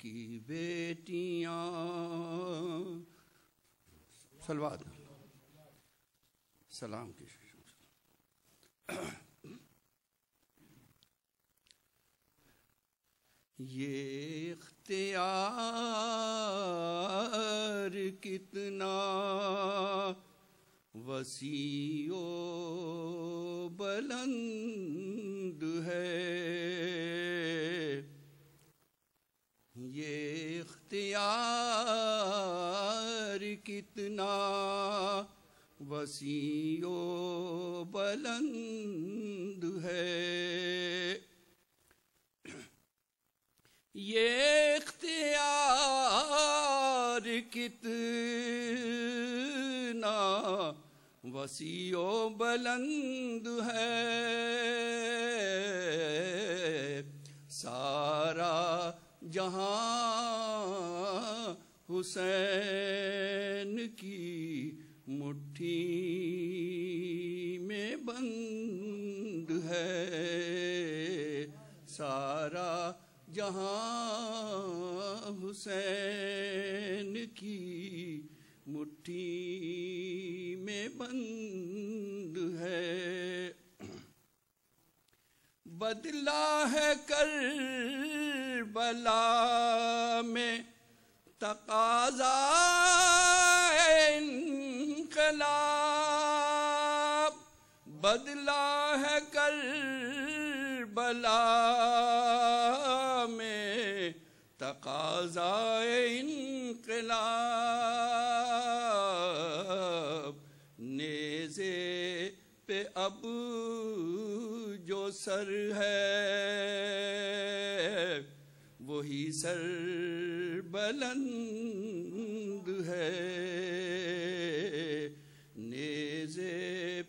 की बेटियां सलवाद सलाम की ये इख्तियार कितना वसीओ बुलंद है ये इख्तियार कितना वसीओ बुलंद है ये इख्तियार कितना वसीयो बुलंद है सारा जहाँ हुसैन की मुट्ठी में बंद है सारा जहाँ हुसैन की मुट्ठी में बंद है बदला है कर बला में तकाजा इनकलाब बदला है कर बला में तकाजा इनकलाब अब जो सर है वही सर बलंद है नेजे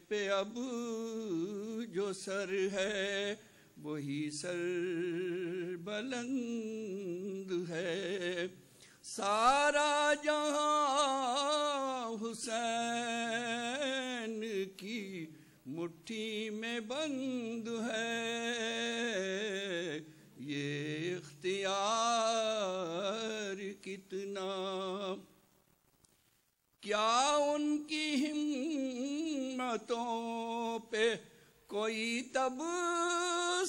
पे अब जो सर है वही सर बलंद है सारा जहां हुसैन की मुट्ठी में बंद है ये इख्तियार कितना क्या उनकी हिम्मतों पे कोई तब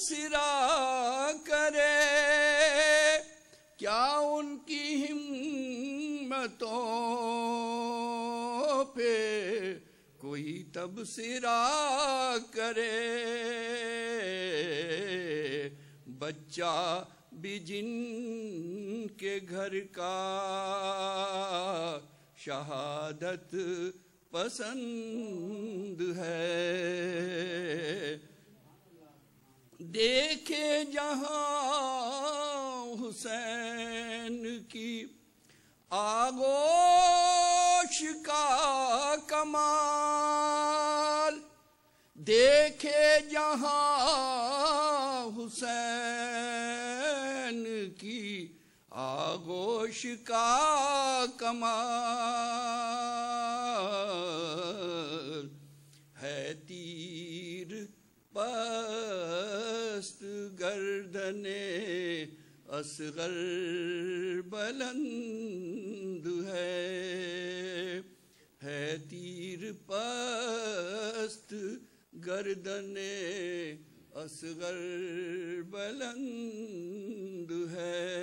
सिरा करे क्या उनकी हिम्मतों पे कोई तब सिरा करे बच्चा भी जिन के घर का शहादत पसंद है देखे जहां हुसैन की आगोश का कमाल देखे जहां हुसैन की आगोश का कमाल है तीर पस्त गर्दने असगर बलंद है है तीर पस्त गर्दने असगर बलंद है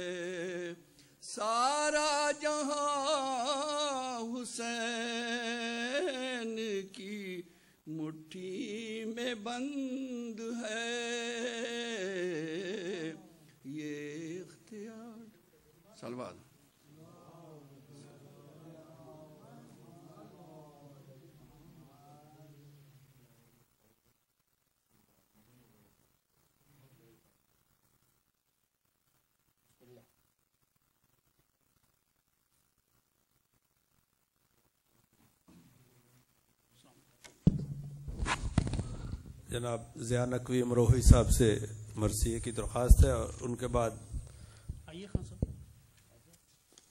सारा जहां हुसैन की मुट्ठी में बंद है Salvado. जनाब जिया नकवी अमरोही साहब से मरसी की दरख्वास्त है और उनके बाद आइए खान साहब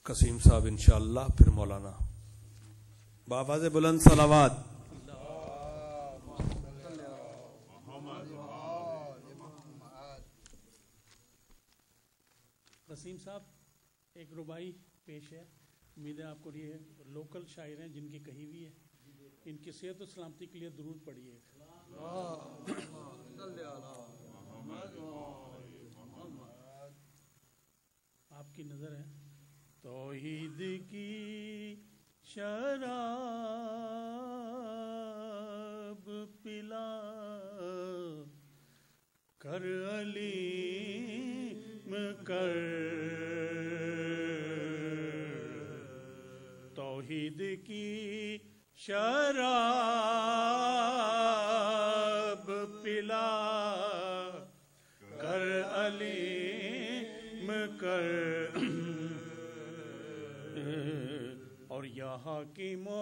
कसीम साहब इनशा फिर मौलाना से बुलंद सलावाद नसीम साहब एक रुबाई पेश है उम्मीद है आपको ये लोकल शायर हैं जिनकी कही हुई है इनकी सेहत और सलामती के लिए दरूद पढ़िए आपकी नज़र है तोहिद की शराब पिला कर अलीम कर तोहिद की शराब पिला कर अलीम कर यह हकीम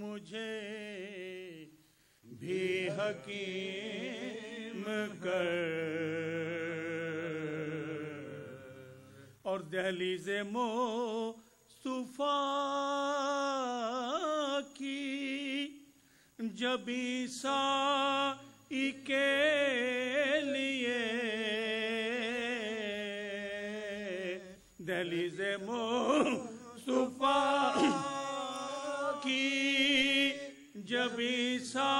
मुझे भी हकीम कर और दहली से मो सुफा की जबी सा इके गली से मुस्तफा की जबी सा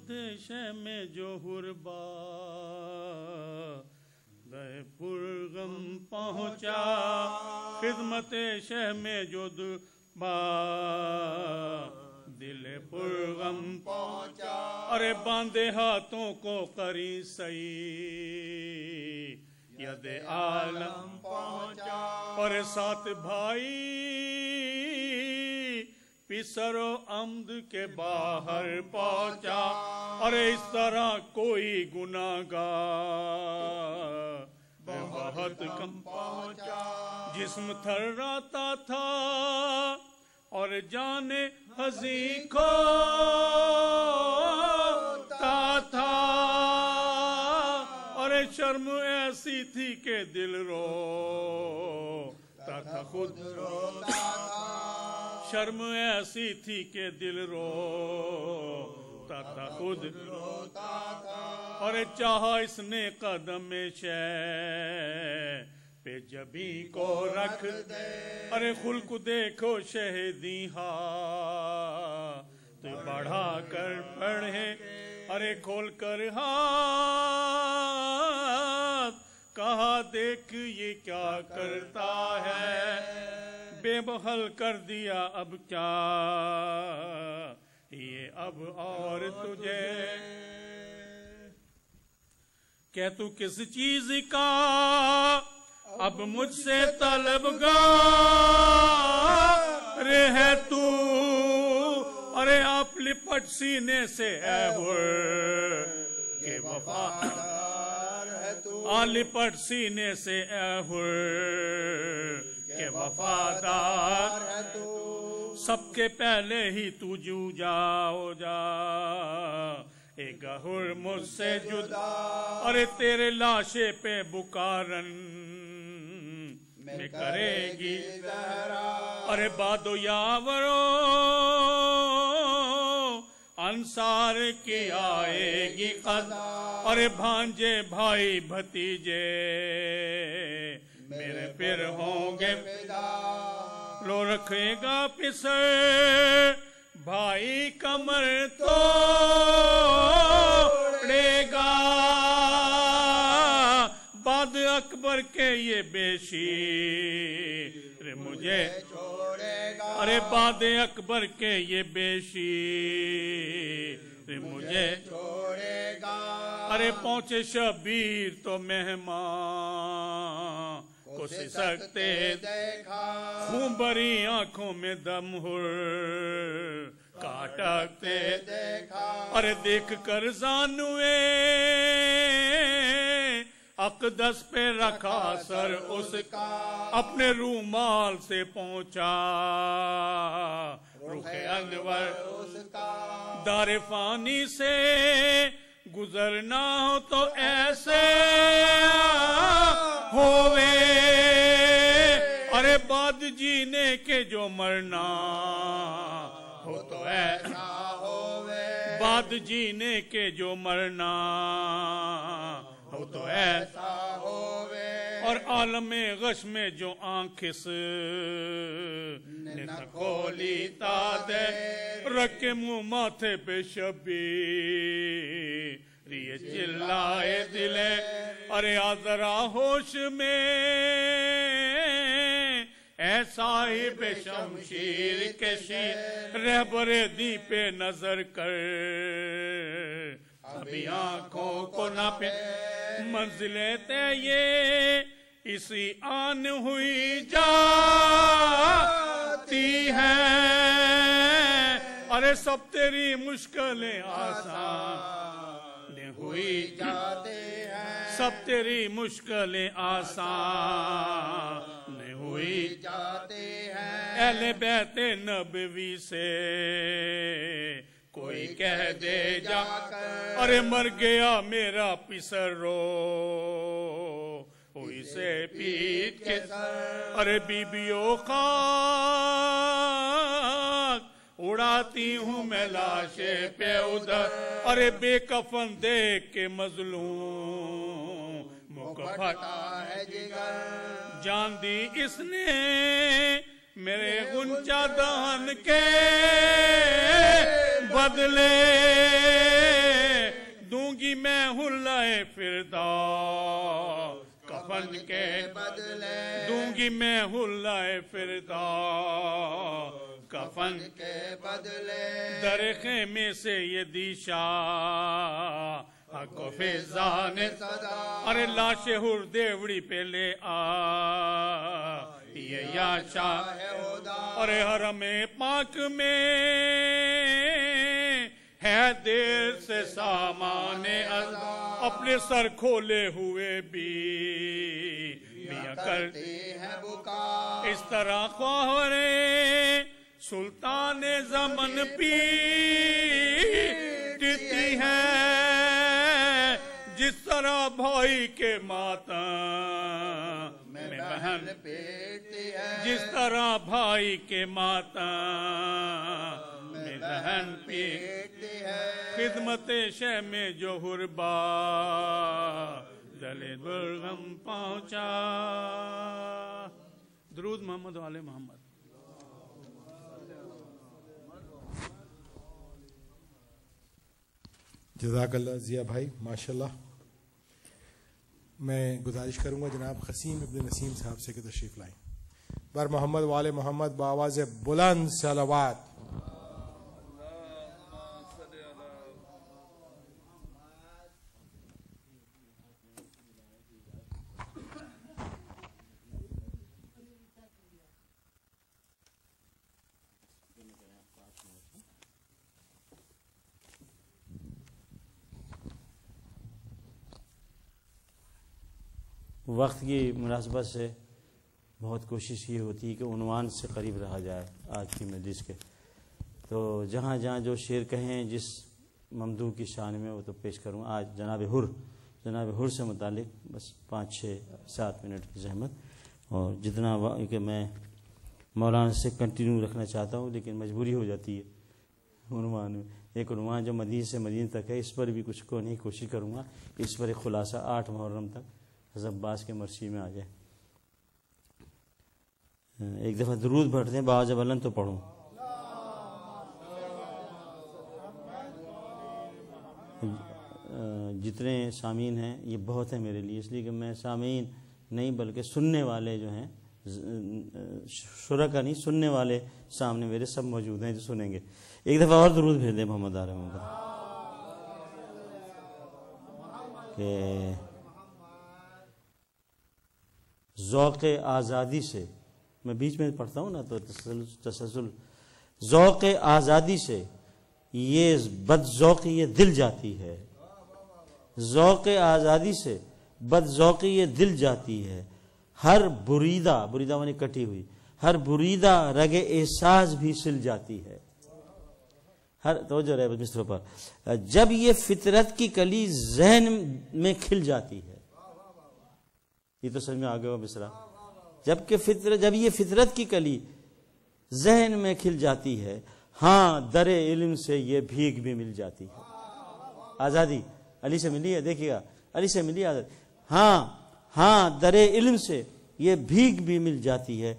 देश में जो हुरबा गम पहुँचा खिदमत शह में जो दुर्बा दिल पुरगम पहुँचा अरे बांधे हाथों को करी सही यद आलम पहुँचा और साथ भाई पिसरो अम्द के बाहर पहुंचा अरे इस तरह कोई गुनागार बहुत कम पहुंचा जिस्म थर्राता था और जाने हसी को था अरे शर्म ऐसी थी के दिल रो था खुद रोता था शर्म ऐसी थी के दिल रो था खुद और चाह इसने कदम शे पे जबी को रख दे अरे खुल्क देखो शहदी हा बढ़ा कर पढ़े अरे खोल कर हा कहा देख ये क्या करता है बेबहल कर दिया अब क्या ये अब और तुझे क्या तू किस चीज का अब मुझसे गे है तू अरे आप लिपट सीने से है के वफा आ लिपट सीने से है के वफादार है तू सबके पहले ही तू जू जाओ जा एक मुझसे जुदा अरे तेरे लाशे पे बुकारन मैं करेगी अरे बादो यावरो अंसार की आएगी कदा अरे भांजे भाई भतीजे मेरे फिर होंगे लो रखेगा पिस भाई कमर तो बाद अकबर के ये बेशी रे मुझे छोड़ेगा अरे बाद अकबर के ये बेशी रे मुझे छोड़ेगा अरे पहुंचे शबीर तो मेहमान कुछ सकते खूबरी आंखों में दम हो काटकते देखा अरे देख कर जानुए अकदस पे रखा सर उसका अपने रूमाल से पहुंचा रुखे अंदवर उसका दारे फानी से गुजरना हो तो ऐसे होवे अरे बाद जीने के जो मरना हो तो ऐसा होवे बाद जीने के जो मरना हो तो ऐसा होवे और आलम गश में जो आंख से खोली तादे रखे मुंह माथे पे शबी चिल्लाए दिले अरे आजरा होश में ऐसा ही बेशमशीर के शीर दी दीपे नजर कर अभी आंखों को ना पे मंजिले ते ये इसी आन हुई जाती है अरे सब तेरी मुश्किलें आसान हुई जाते हैं सब तेरी मुश्किलें आसान हुई जाते हैं अहले बहते नबवी से कोई कह दे जा अरे मर गया मेरा रो से पीत के अरे बीबियों का उड़ाती हूँ मैं लाशे पे उधर अरे बेकफन देख के मजलूम जान दी इसने मेरे गुंचा दान के बदले दूंगी मैं हुल्ला फिरदा कफन के बदले दूंगी मैं हुए फिरता कफन के बदले दरखे में से ये दिशा फिजान अरे लाशे हुर देवड़ी पे ले आ ये या शाह अरे हर में पाक में है देर से सामान अपने सर खोले हुए भी करते हैं बुकार इस तरह ख्वाहरे सुल्तान जमन पी देती है जिस तरह भाई के माता में बहन पेटी है जिस तरह भाई के माता सहन पी खिदमत शह में जो हुरबा दले दुर्गम पहुंचा दरूद मोहम्मद वाले मोहम्मद जजाकल्ला जिया भाई माशाल्लाह मैं गुजारिश करूंगा जनाब हसीम इब्न नसीम साहब से कि तशरीफ़ लाएं बार मोहम्मद वाले मोहम्मद बाबाज बुलंद सलावात वक्त की मुनासबत से बहुत कोशिश ये होती है कि उनवान से करीब रहा जाए आज की मजलिस के तो जहाँ जहाँ जो शेर कहें जिस ममदू की शान में वो तो पेश करूँ आज जनाब हुर जनाब हुर से मुतल बस पाँच छः सात मिनट की जहमत और जितना कि मैं मौलाना से कंटिन्यू रखना चाहता हूँ लेकिन मजबूरी हो जाती है उनवान में एक उनवान जो मदीन से मदीन तक है इस पर भी कुछ को नहीं कोशिश करूँगा इस पर एक खुलासा आठ मुहर्रम तक जब्बास के मर्सी में आ जाए एक दफ़ा दरूद भर दें बाज बलन तो पढ़ूँ जितने सामीन हैं ये बहुत है मेरे लिए इसलिए कि मैं सामीन नहीं बल्कि सुनने वाले जो हैं शुरा का नहीं सुनने वाले सामने मेरे सब मौजूद हैं जो सुनेंगे एक दफ़ा और दरूद भेज दें मोहम्मद आर मोहम्मद के ज़ौक़ आज़ादी से मैं बीच में पढ़ता हूँ ना तो तसल ज़ौक़ आज़ादी से ये बदौक़ी ये दिल जाती है ज़ौक़ आज़ादी से बद बदौक़ी ये दिल जाती है हर बुरीदा बुरीदा मानी कटी हुई हर बुरीदा रगे एहसास भी सिल जाती है हर तो जो रहे मिस्रों पर जब ये फितरत की कली जहन में खिल जाती है ये तो समझ में आ गया मिसरा जबकि फितर जब ये फितरत की कली जहन में खिल जाती है हाँ दर इल्म से ये भीख भी मिल जाती है आज़ादी अली से मिली है देखिएगा अली से मिली आज़ादी हाँ हाँ दर इल्म से ये भीख भी मिल जाती है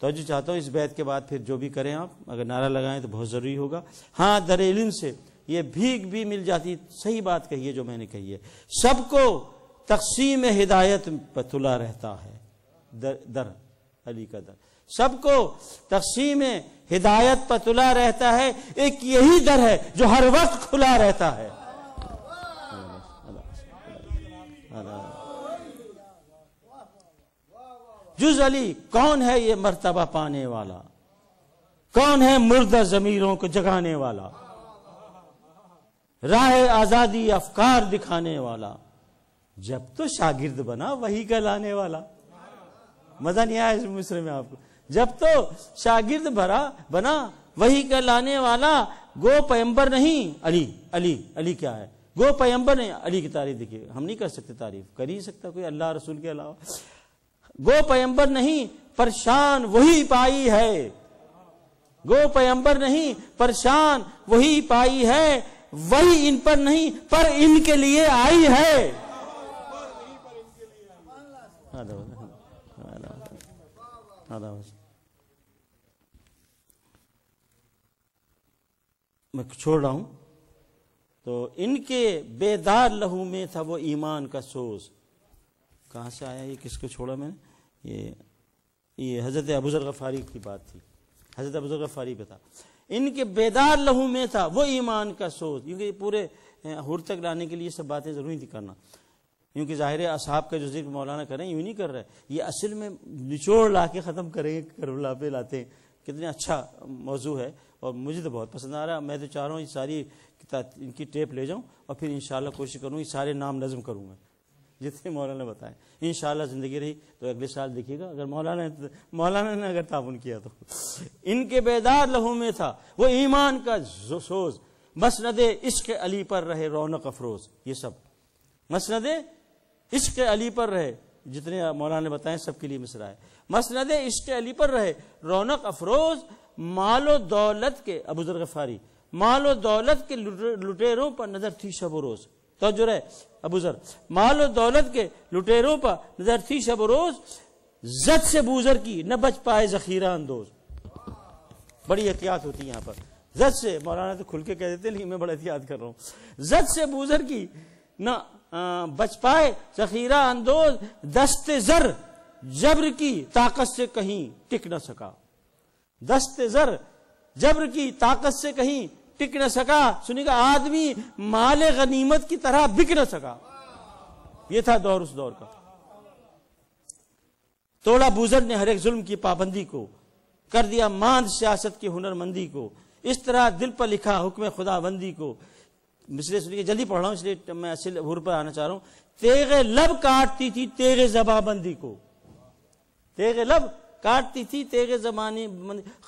तो जो चाहता हूँ इस बैत के बाद फिर जो भी करें आप अगर नारा लगाएं तो बहुत ज़रूरी होगा हाँ दर इल्म से ये भीख भी मिल जाती सही बात कही है जो मैंने कही है सबको तकसीम हिदायत पर तुला रहता है दर, दर अली का दर सबको तकसीम हिदायत पर तुला रहता है एक यही दर है जो हर वक्त खुला रहता है जुज अली कौन है ये मर्तबा पाने वाला कौन है मुर्दा जमीरों को जगाने वाला राह आजादी अफकार दिखाने वाला जब तो शागिर्द बना वही का लाने वाला मजा नहीं आया इस मिस्र में आपको जब तो शागिर्द भरा बना वही का लाने वाला गो पयंबर नहीं अली अली अली क्या है गो पैंबर नहीं अली की तारीफ देखिए हम नहीं कर सकते तारीफ कर ही सकता कोई अल्लाह रसूल के अलावा गो पैंबर नहीं पर शान वही पाई है गो पैंबर नहीं पर शान वही पाई है वही इन पर नहीं पर इनके लिए आई है others. मैं छोड़ रहा हूं तो इनके बेदार लहू में था वो ईमान का सोस कहां से आया ये किसको छोड़ा मैंने ये ये हजरत अबूजर गफारी की बात थी हजरत अबूजर गफारी था इनके बेदार लहू में था वो ईमान का सोस क्योंकि पूरे हुर तक लाने के लिए सब बातें जरूरी थी करना क्योंकि ज़ाहिर असाब का जो जिक्र मौलाना करें यूँ नहीं कर रहे ये असल में निचोड़ ला के ख़त्म करेंगे करुला पे लाते हैं कितने अच्छा मौजू है और मुझे तो बहुत पसंद आ रहा है मैं तो चाह रहा हूँ ये सारी इनकी टेप ले जाऊँ और फिर इन कोशिश करूँ ये सारे नाम नज़म करूँगा जितने मौलाना बताएं इन ज़िंदगी रही तो अगले साल देखिएगा अगर मौलाना मौलाना ने अगर ताबन किया तो इनके बेदार लहू में था वो ईमान का सोज मसनद इश्क अली पर रहे रौनक अफरोज ये सब मसनद इश्क अली पर रहे जितने मौलाना ने बताए सबके लिए मिसरा है मसनद इश्क अली पर रहे रौनक अफरोज मालो दौलत के अबूजर गफारी मालो दौलत के लुटेरों पर नजर थी शब रोज तो जो रहे अबूजर मालो दौलत के लुटेरों पर नजर थी शब रोज जद से बूजर की न बच पाए जखीरा अंदोज बड़ी एहतियात होती है यहाँ पर जद से मौलाना तो खुल के कह देते लेकिन मैं बड़ा एहतियात कर रहा हूँ जद से बूजर की ना बच पाए जखीरा अंदोज दस्त जर जबर की ताकत से कहीं टिक न सका दस्त जर जबर की ताकत से कहीं टिक न सका सुनिएगा आदमी माल गनीमत की तरह बिक न सका यह था दौर उस दौर का तोड़ा बुजर ने हर एक जुल्म की पाबंदी को कर दिया मांद सियासत की हुनरमंदी को इस तरह दिल पर लिखा हुक्म खुदाबंदी को मिसरे सुनिए जल्दी पढ़ रहा हूं इसलिए तो मैं असल हुर पर आना चाह रहा हूं तेगे लब काटती थी तेगे जबाबंदी को तेगे लब काटती थी तेगे जमानी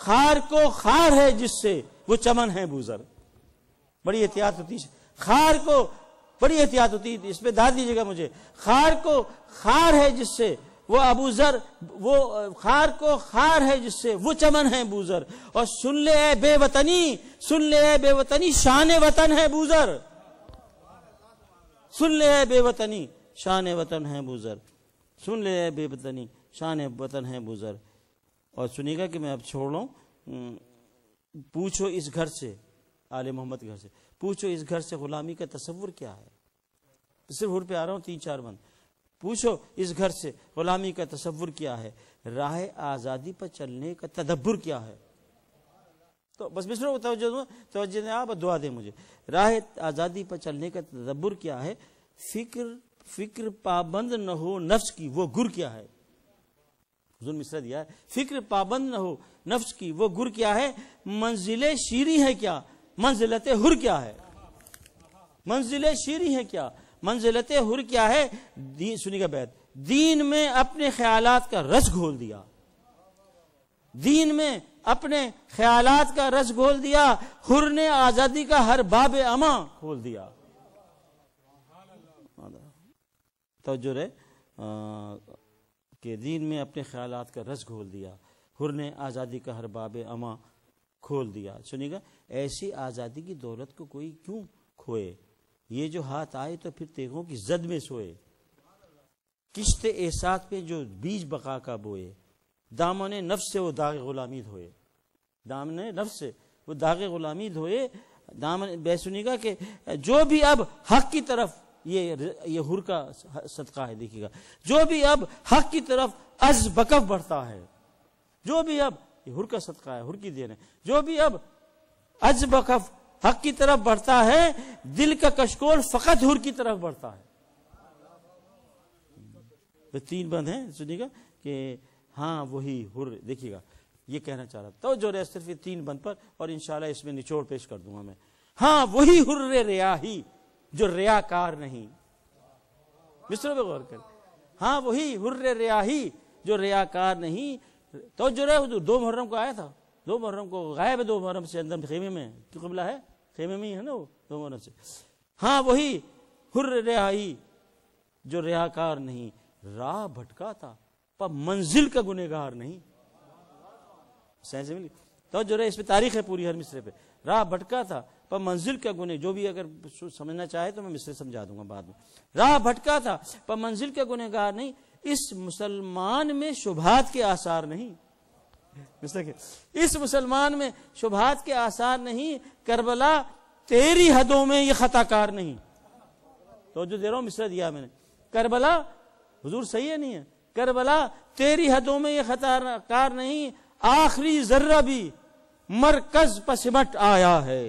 खार को खार है जिससे वो चमन है बूजर बड़ी एहतियात होती खार को बड़ी एहतियात होती इसमें पर दाद दीजिएगा मुझे खार को खार है जिससे वो अबू जर वो खार को खार है जिससे वो चमन है बूजर और सुन ले बेवतनी सुन ले बेवतनी शान वतन है बूजर सुन ले बेवतनी शान वतन है बूजर सुन ले बेवतनी शान वतन है बूजर और सुनिएगा कि मैं अब छोड़ लू पूछो इस घर से आले मोहम्मद घर से पूछो इस घर से गुलामी का तस्वुर क्या है सिर्फ हुर पे आ रहा हूँ तीन चार बंद पूछो इस घर से गुलामी का तस्वुर क्या है राह आज़ादी पर चलने का तदब्बर क्या है तो बस मिसरों तो आप दुआ दें मुझे राह आज़ादी पर चलने का तदब्बर क्या है फिक्र फिक्र पाबंद न हो नफ्स की वो गुर क्या है जुल मिश्रा दिया है फिक्र पाबंद न हो नफ्स की वो गुर क्या है मंजिल शीरी है क्या मंजिलत हुर क्या है मंजिल शीरी है क्या मंजिलत हुर क्या है सुनिएगा बैत दीन में अपने ख्याल का रस घोल दिया दीन में अपने ख्याल का रस घोल दिया हुर ने आजादी का हर बाब अमा खोल दिया तो जो रे के दीन में अपने ख्याल का रस घोल दिया हुर ने आज़ादी का हर बाब अमा खोल दिया सुनिएगा ऐसी आज़ादी की दौलत को कोई क्यों खोए ये जो हाथ आए तो फिर तेगों की जद में सोए किश्त एहसास पे जो बीज बका का बोए दामन नफ्स से वो दाग गुलामी धोए दामन नफ्स से वो दाग गुलामी धोए दामन बैसुनिका के जो भी अब हक की तरफ ये ये हुर का सदका है देखिएगा जो भी अब हक की तरफ अज बकफ बढ़ता है जो भी अब ये हुर का सदका है हुर की देन है जो भी अब अज बकफ हक की तरफ बढ़ता है दिल का कशकोल फकत हुर की तरफ बढ़ता है तो तीन बंद है सुनिएगा कि हाँ वही हुर देखिएगा ये कहना चाह रहा तो जो सिर्फ ये तीन बंद पर और इनशाला इसमें निचोड़ पेश कर दूंगा मैं हाँ वही रिया रियाही जो रियाकार नहीं मिस्रों पे गौर कर हाँ वही रिया रियाही जो रियाकार नहीं तो जो रहे तो दो मुहर्रम को आया था दो मुहर्रम को गायब दो मुहर्रम से अंदर खेमे में क्यों कबला है खेमे में ही है ना वो दो मुहर्रम से हाँ वही हुर रिहाई जो रिहाकार नहीं राह भटका था पर मंजिल का गुनेगार नहीं से मिली तो जो है इसमें तारीख है पूरी हर मिसरे पे राह भटका था पर मंजिल का गुने जो भी अगर समझना चाहे तो मैं मिसरे समझा दूंगा बाद में राह भटका था पर मंजिल का गुनेगार नहीं इस मुसलमान में शुभात के आसार नहीं इस मुसलमान में शुभात के आसार नहीं करबला तेरी हदों में ये खताकार नहीं तो जो दे रहा हूं मिसरा दिया मैंने करबला हुजूर सही है नहीं है करबला तेरी हदों में ये खताकार नहीं आखिरी जर्रा भी मरकज पसिमट आया है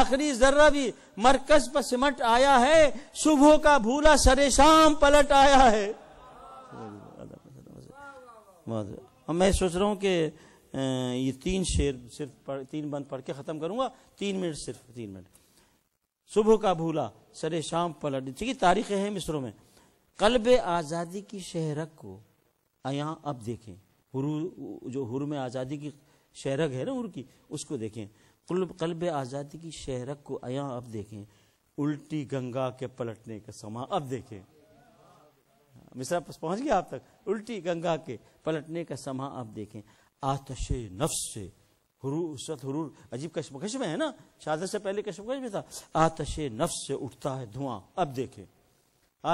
आखिरी जर्रा भी मरकज पर सिमट आया है सुबह का भूला सरे शाम पलट आया है अब मैं सोच रहा हूँ कि ये तीन शेर सिर्फ तीन बंद पढ़ के ख़त्म करूँगा तीन मिनट सिर्फ तीन मिनट सुबह का भूला सरे शाम पलट है तारीख है मिसरों में कल्ब आज़ादी की शहरक को यहाँ अब देखें हुरू जो हुर में आज़ादी की शहरक है ना हुर की उसको देखें कल्ब कल्ब आज़ादी की शहरक को यहाँ अब देखें उल्टी गंगा के पलटने का समा अब देखें मिश्रा पहुंच गया आप तक उल्टी गंगा के पलटने का समा आप देखें आतश नफ्स से हुरूर अजीब कश्मकश में है ना शादी से पहले कश्मकश में था आतश नफ्स से उठता है धुआं अब देखें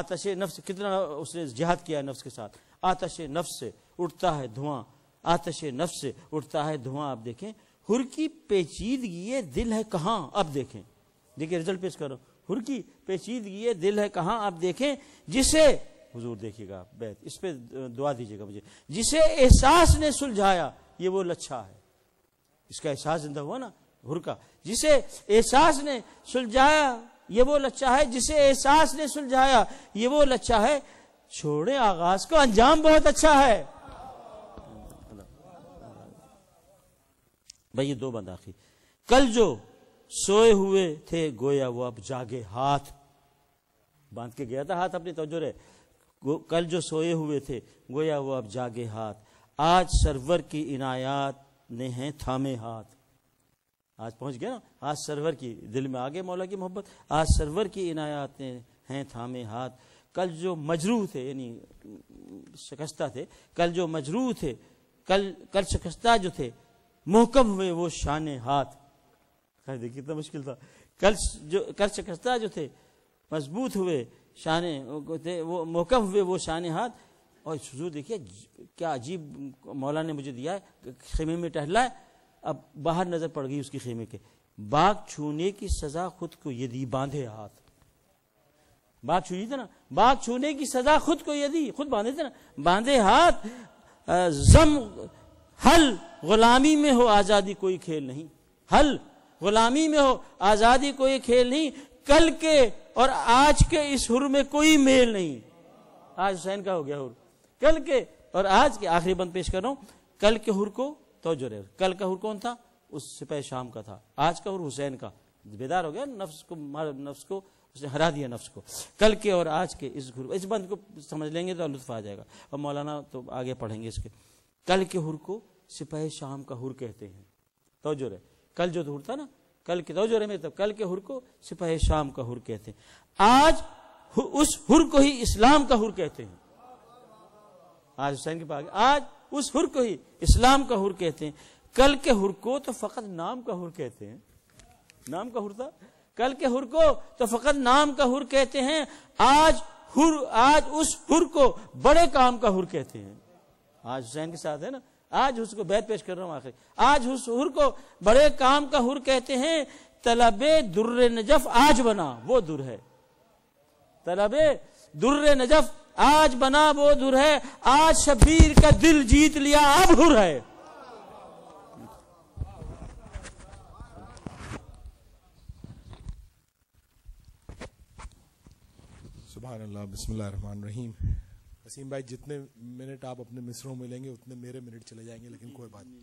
आतश नफ्स कितना उसने जिहाद किया नफ्स के साथ आतश नफ्स से उठता है धुआं आतश नफ्स से उठता है धुआं आप देखें हुर की पेचीदगी दिल है कहाँ अब देखें देखिए रिजल्ट पेश करो हुर की पेचीदगी दिल है कहाँ आप देखें जिसे हुजूर देखिएगा बैत इस पर दुआ दीजिएगा मुझे जिसे एहसास ने सुलझाया ये वो लच्छा है इसका एहसास जिंदा हुआ ना हुरका जिसे एहसास ने सुलझाया ये वो लच्छा है जिसे एहसास ने सुलझाया ये वो लच्छा है छोड़े आगाज को अंजाम बहुत अच्छा है भाई ये दो बंद आखिर कल जो सोए हुए थे गोया वो अब जागे हाथ बांध के गया था हाथ अपनी तवजो रहे कल जो सोए हुए थे गोया वो अब जागे हाथ आज सरवर की इनायात ने हैं थामे हाथ आज पहुंच गया ना आज सरवर की दिल में आगे मौला की मोहब्बत आज सरवर की इनायात ने हैं थामे हाथ कल जो मजरू थे यानी शिकस्ता थे कल जो मजरू थे कल कल शिकस्ता जो थे मोहकम हुए वो शान हाथ देखिए कितना मुश्किल था कल जो कल शिकस्ता जो थे मजबूत हुए शान थे वो मौकफ हुए वो शान हाथ और हजूर देखिए क्या अजीब मौला ने मुझे दिया है खेमे में टहला है अब बाहर नजर पड़ गई उसकी खेमे के बाघ छूने की सजा खुद को यदि बांधे हाथ बाघ छू थे ना बाघ छूने की सजा खुद को यदि खुद बांधे थे ना बांधे हाथ जम हल गुलामी में हो आजादी कोई खेल नहीं हल गुलामी में हो आजादी कोई खेल नहीं कल के और आज के इस हुर में कोई मेल नहीं आज हुसैन का हो गया हुर कल के और आज के आखिरी बंद पेश कर रहा हूं कल के हुर को तो रहे कल का हुर कौन था उस सिपाही शाम का था आज का हुर हुसैन का बेदार हो गया नफ्स को नफ्स को उसने हरा दिया नफ्स को कल के और आज के इस हुर इस बंद को समझ लेंगे तो लुत्फ आ जाएगा और मौलाना तो आगे पढ़ेंगे इसके कल के हुर को सिपाही शाम का हुर कहते हैं तो रहे कल जो हुर था ना कल के रोज रमे तब मतलब कल के हुर को सिपाही शाम का हुर कहते हैं आज हु, उस हुर को ही इस्लाम का हुर कहते हैं आज हुसैन के पास आज उस हुर को ही इस्लाम का हुर कहते हैं कल के हुर को तो फकत नाम का हुर कहते हैं नाम का हुर था कल के हुर को तो फकत नाम का हुर कहते हैं आज हुर आज उस हुर को बड़े काम का हुर कहते हैं आज हुसैन के साथ है ना आज उसको बैत पेश कर रहा हूं आखिर आज उस हुर को बड़े काम का हुर कहते हैं तलबे दुर्र नजफ आज बना वो दुर है तलबे दुर्र नजफ आज बना वो दुर है आज शबीर का दिल जीत लिया अब हुर है सुबह अल्लाह रहीम वसीम भाई जितने मिनट आप अपने मिसरों में लेंगे उतने मेरे मिनट चले जाएंगे लेकिन कोई बात नहीं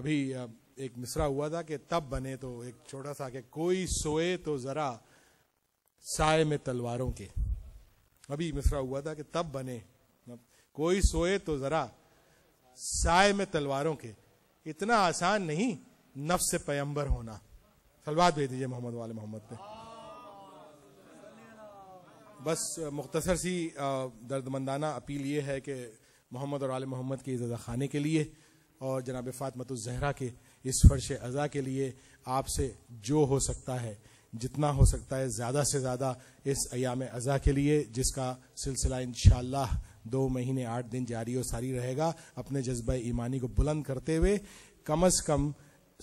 अभी एक मिसरा हुआ था कि तब बने तो एक छोटा सा कि कोई सोए तो जरा साय में तलवारों के अभी मिसरा हुआ था कि तब बने कोई सोए तो जरा साय में तलवारों के इतना आसान नहीं नफ से पैम्बर होना सलवाद भेज दीजिए मोहम्मद वाले मोहम्मद ने बस मुख्तसर सी दर्दमंदाना अपील ये है कि मोहम्मद और आल मोहम्मद के इज़ा खाने के लिए और जनाब फ़ातमतुलजहरा के इस फ़र्श अज़ा के लिए आपसे जो हो सकता है जितना हो सकता है ज़्यादा से ज़्यादा इस अयाम अज़ा के लिए जिसका सिलसिला इन दो महीने आठ दिन जारी और सारी रहेगा अपने जज्ब ईमानी को बुलंद करते हुए कम अज़ कम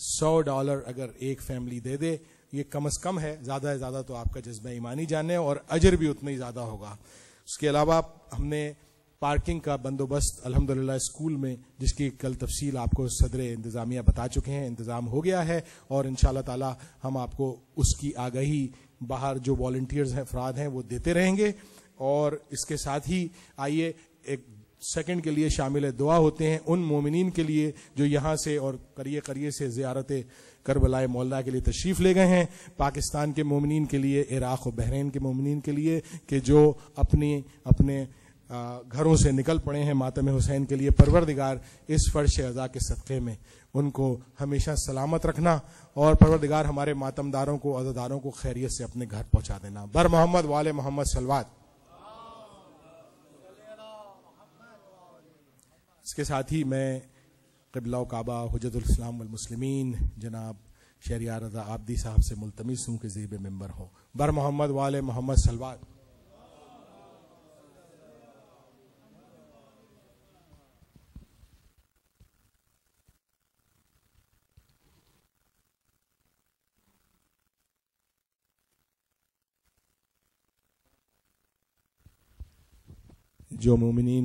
सौ डॉलर अगर एक फैमिली दे दे ये कम अज कम है ज़्यादा है ज़्यादा तो आपका जज्बा ईमानी जाने और अजर भी उतना ही ज़्यादा होगा उसके अलावा हमने पार्किंग का बंदोबस्त अलहमदिल्ला स्कूल में जिसकी कल तफसील आपको सदर इंतज़ामिया बता चुके हैं इंतज़ाम हो गया है और इन ताला हम आपको उसकी आगही बाहर जो वॉल्टियर्स हैं अफराद हैं वो देते रहेंगे और इसके साथ ही आइए एक सेकंड के लिए शामिल दुआ होते हैं उन मोमिन के लिए जो यहाँ से और करिए करिए से ज़्यारत करबलाए मौला के लिए तशरीफ ले गए हैं पाकिस्तान के ममिन के लिए इराक और बहरीन के ममिन के लिए कि जो अपनी अपने घरों से निकल पड़े हैं मातम हुसैन के लिए परवरदिगार इस फर्श अज़ा के सदक़े में उनको हमेशा सलामत रखना और परवरदिगार हमारे मातमदारों को अजादारों को खैरियत से अपने घर पहुँचा देना बर मोहम्मद वाले मोहम्मद सलवाद इसके साथ ही मैं कबलाकाबा हजतलामसलमिन जनाब शरिया रजा आबदी साहब से मुलतमिस हूँ कि जेब मेम्बर हों बर मोहम्मद वाल मोहम्मद सलवान जो मोमिन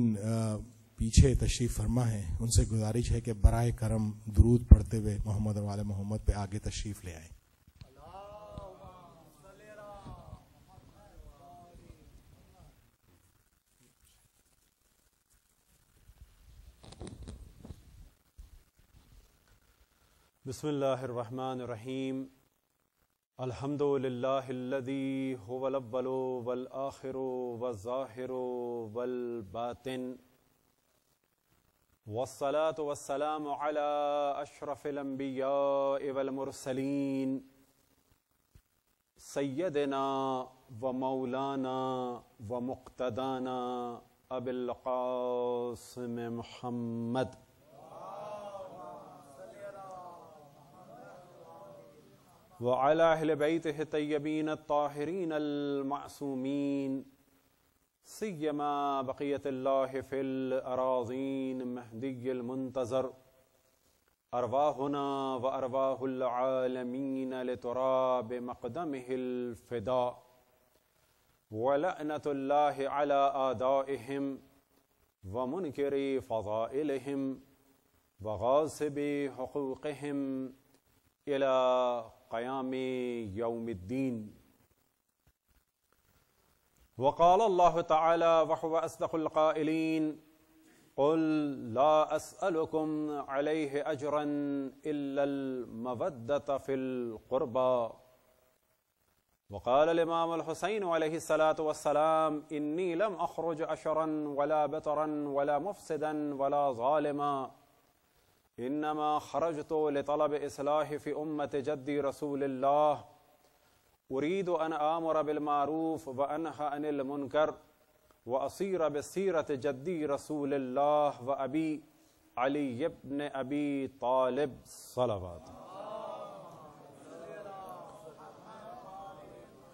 पीछे तशरीफ़ फरमा है उनसे गुजारिश है कि बर करम दरूद पढ़ते हुए मोहम्मद वाल मोहम्मद पे आगे तशरीफ़ ले आए बसमीम अलहमदिल्लादी वल आखिर वज़ाहिर वलबातिन والصلاة والسلام على أشرف الأنبياء والمرسلين سيدنا ومولانا ومقتدانا أبي القاسم محمد وعلى أهل بيته الطيبين الطاهرين المعصومين سيما بقية الله في الأراضين مهدي المنتظر أرواحنا وأرواح العالمين لتراب مقدمه الفداء ولأنة الله على آدائهم ومنكر فضائلهم وغاصب حقوقهم إلى قيام يوم الدين وقال الله تعالى وهو أصدق القائلين قل لا أسألكم عليه أجرا إلا المودة في القربى وقال الإمام الحسين عليه الصلاة والسلام إني لم أخرج أشرا ولا بترا ولا مفسدا ولا ظالما إنما خرجت لطلب إصلاح في أمة جدي رسول الله उरीद أن آمر بالمعروف وأنهى عن المنكر मुनकर بسيرة جدي رسول الله وأبي علي بن أبي طالب صلوات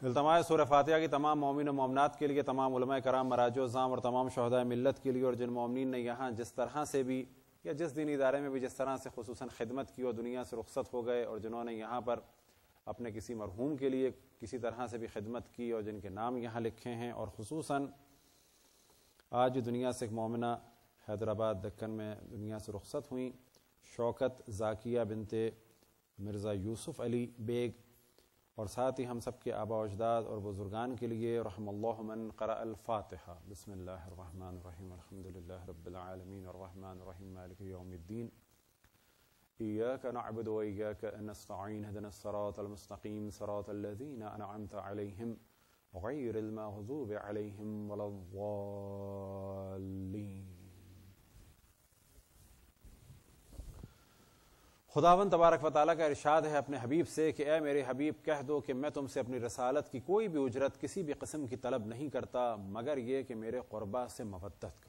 इल्तमाय सूर फातिहा की तमाम मोमिन मोमनात के लिए तमाम कराम मराजाम और तमाम शहदा मिलत के लिए और जिन ममिन ने यहाँ जिस तरह से भी या जिस दिन इदारे में भी जिस तरह से खसूस खिदमत की और दुनिया से रुख्सत हो गए और जिन्होंने यहाँ पर अपने किसी मरहूम के लिए किसी तरह से भी खिदमत की और जिनके नाम यहाँ लिखे हैं और खसूस आज दुनिया से एक मोमिना हैदराबाद दक्कन में दुनिया से रुखसत हुई शौकत जाकिया बिनते मिर्ज़ा यूसुफ़ अली बेग और साथ ही हम सब के आबा अजदाद और बुज़ुर्गान के लिए रहमन करा अल्फ़ातहा बसमीम अलहमदिल्ला रबालमीन और إياك نعبد وإياك نستعين اهدنا الصراط المستقيم صراط الذين أنعمت عليهم غير المغضوب عليهم ولا الضالين खुदावन तबारक वाली का इरशाद है अपने हबीब से कि ए मेरे हबीब कह दो कि मैं तुमसे अपनी रसालत की कोई भी उजरत किसी भी किस्म की तलब नहीं करता मगर ये कि मेरे क़ुरबा से मवदत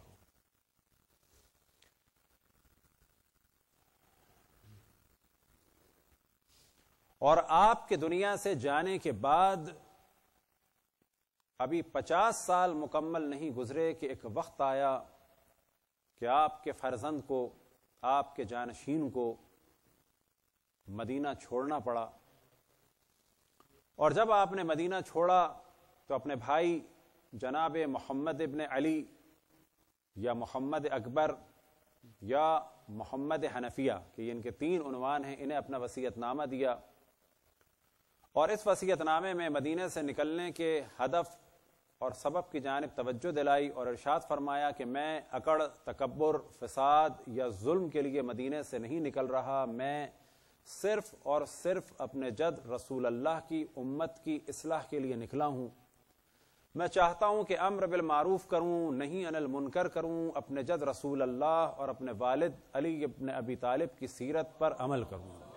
और आपके दुनिया से जाने के बाद अभी पचास साल मुकम्मल नहीं गुजरे कि एक वक्त आया कि आपके फर्जंद को आपके जानशीन को मदीना छोड़ना पड़ा और जब आपने मदीना छोड़ा तो अपने भाई जनाब मोहम्मद इबन अली या मोहम्मद अकबर या मोहम्मद हनफिया कि इनके तीन उनवान हैं इन्हें अपना वसीयतनामा दिया और इस वसीतनामे में मदीने से निकलने के हदफ और सबब की जानब तवज्जो दिलाई और इर्शाद फरमाया कि मैं अकड़ तकबर फसाद या जुल्म के लिए मदीने से नहीं निकल रहा मैं सिर्फ और सिर्फ अपने जद रसूल अल्लाह की उम्मत की असलाह के लिए निकला हूँ मैं चाहता हूँ कि अम्र बिलमारूफ करूँ नहीं अनल मुनकर करूँ अपने जद रसूल अल्लाह और अपने वालद अली अपने अबी तालिब की सीरत पर अमल करूँ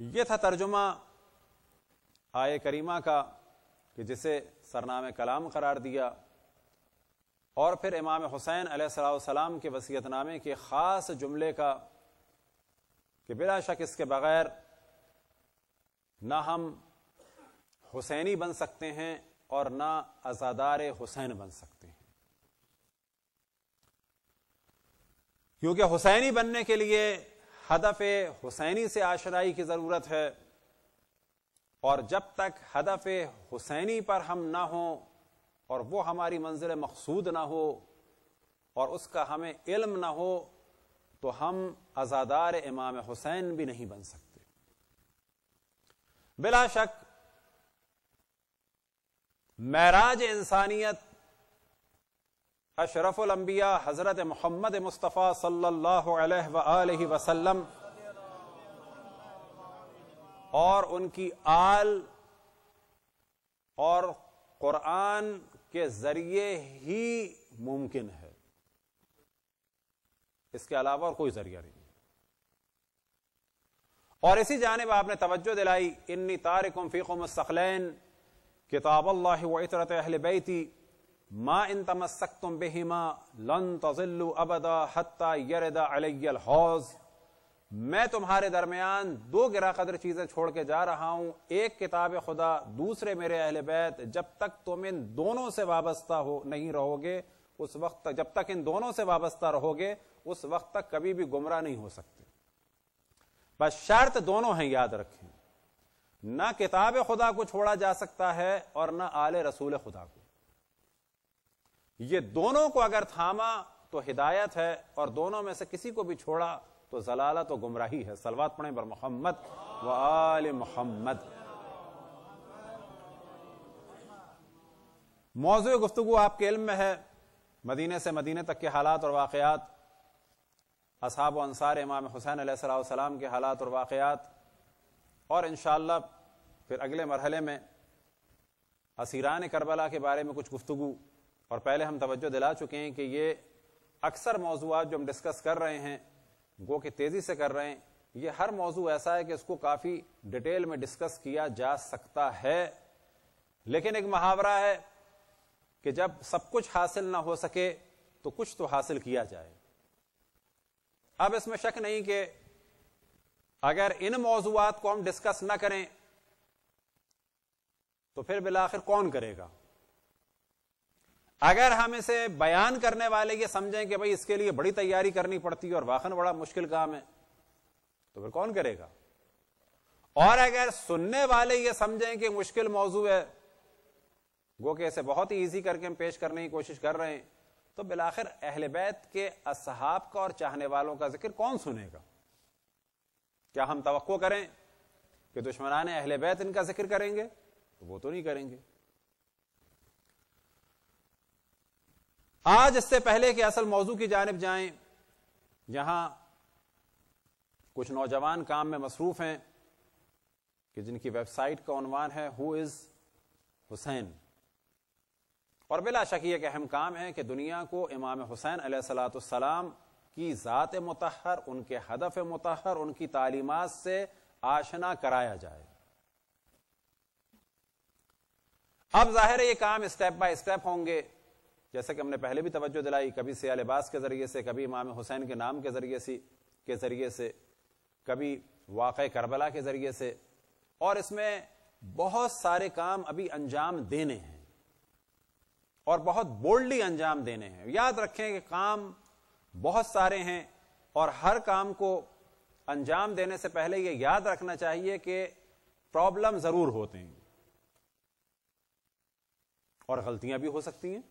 यह था तर्जुमा आय करीमा का कि जिसे सरनाम कलाम करार दिया और फिर इमाम हुसैन सलाम के वसीयतनामे के ख़ास जुमले का कि बिला शक इसके बगैर ना हम हुसैनी बन सकते हैं और ना आज़ादार हुसैन बन सकते हैं क्योंकि हुसैनी बनने के लिए हदफ हुसैनी से आशराई की जरूरत है और जब तक हदफ हुसैनी पर हम ना हो और वो हमारी मंजिल मकसूद ना हो और उसका हमें इल्म ना हो तो हम आजादार इमाम हुसैन भी नहीं बन सकते बिलाशक महराज इंसानियत अशरफुलम्बिया हज़रत मोहम्मद मुस्तफ़ा सल्लल्लाहु और उनकी आल और कुरान के जरिए ही मुमकिन है इसके अलावा और कोई जरिया नहीं और इसी जानब आपने तवज्जो दिलाई इन्नी तारिकुम फ़ीकुम सखलैन किताब अल्लाह वतरत अहल बैती मा इन तमस्क तुम बेहिमा लन तजिल्लू अबदा हत्ता यरदा अलैल हौज मैं तुम्हारे दरमियान दो गिरा कदर चीजें छोड़ के जा रहा हूं एक किताब खुदा दूसरे मेरे अहल बैत जब तक तुम इन दोनों से वाबस्ता हो नहीं रहोगे उस वक्त तक जब तक इन दोनों से वाबस्ता रहोगे उस वक्त तक कभी भी गुमराह नहीं हो सकते बस शर्त दोनों हैं याद रखें ना किताब खुदा को छोड़ा जा सकता है और ना आले रसूल खुदा को ये दोनों को अगर थामा तो हिदायत है और दोनों में से किसी को भी छोड़ा तो जलालत तो गुमराही है सलवात पढ़े बर मोहम्मद व आल मोहम्मद मौजू गुफ्तु आपके इल्म में है मदीने से मदीने तक के हालात और वाकयात असहाब अनसार इमाम हुसैन सलाम के हालात और वाकयात और इन फिर अगले मरहले में असीरान करबला के बारे में कुछ गुफ्तु और पहले हम तवज्जो दिला चुके हैं कि ये अक्सर मौजूद जो हम डिस्कस कर रहे हैं गो कि तेजी से कर रहे हैं ये हर मौजू ऐसा है कि इसको काफी डिटेल में डिस्कस किया जा सकता है लेकिन एक मुहावरा है कि जब सब कुछ हासिल ना हो सके तो कुछ तो हासिल किया जाए अब इसमें शक नहीं कि अगर इन मौजूद को हम डिस्कस ना करें तो फिर बिलाखिर कौन करेगा अगर हम इसे बयान करने वाले ये समझें कि भाई इसके लिए बड़ी तैयारी करनी पड़ती है और वाहन बड़ा मुश्किल काम है तो फिर कौन करेगा और अगर सुनने वाले ये समझें कि मुश्किल मौजू है गो के इसे बहुत ही ईजी करके हम पेश करने की कोशिश कर रहे हैं तो बिलाखिर अहल बैत के असहाब का और चाहने वालों का जिक्र कौन सुनेगा क्या हम तो करें कि दुश्मनान अहल बैत इनका जिक्र करेंगे तो वो तो नहीं करेंगे आज इससे पहले कि असल मौजू की जानब जाएं यहां कुछ नौजवान काम में मसरूफ हैं कि जिनकी वेबसाइट का उनवान है हु इज हुसैन और बिला शक एक अहम काम है कि दुनिया को इमाम हुसैन सलाम की ज़ात मतहर उनके हदफ मतहर उनकी तालीमत से आशना कराया जाए अब जाहिर ये काम स्टेप बाय स्टेप होंगे जैसा कि हमने पहले भी तवज्जो दिलाई कभी सिया लिबास के ज़रिए से कभी इमाम हुसैन के नाम के ज़रिए से के ज़रिए से कभी वाक़ करबला के ज़रिए से और इसमें बहुत सारे काम अभी अंजाम देने हैं और बहुत बोल्डली अंजाम देने हैं याद रखें कि काम बहुत सारे हैं और हर काम को अंजाम देने से पहले ये याद रखना चाहिए कि प्रॉब्लम जरूर होते हैं और गलतियां भी हो सकती हैं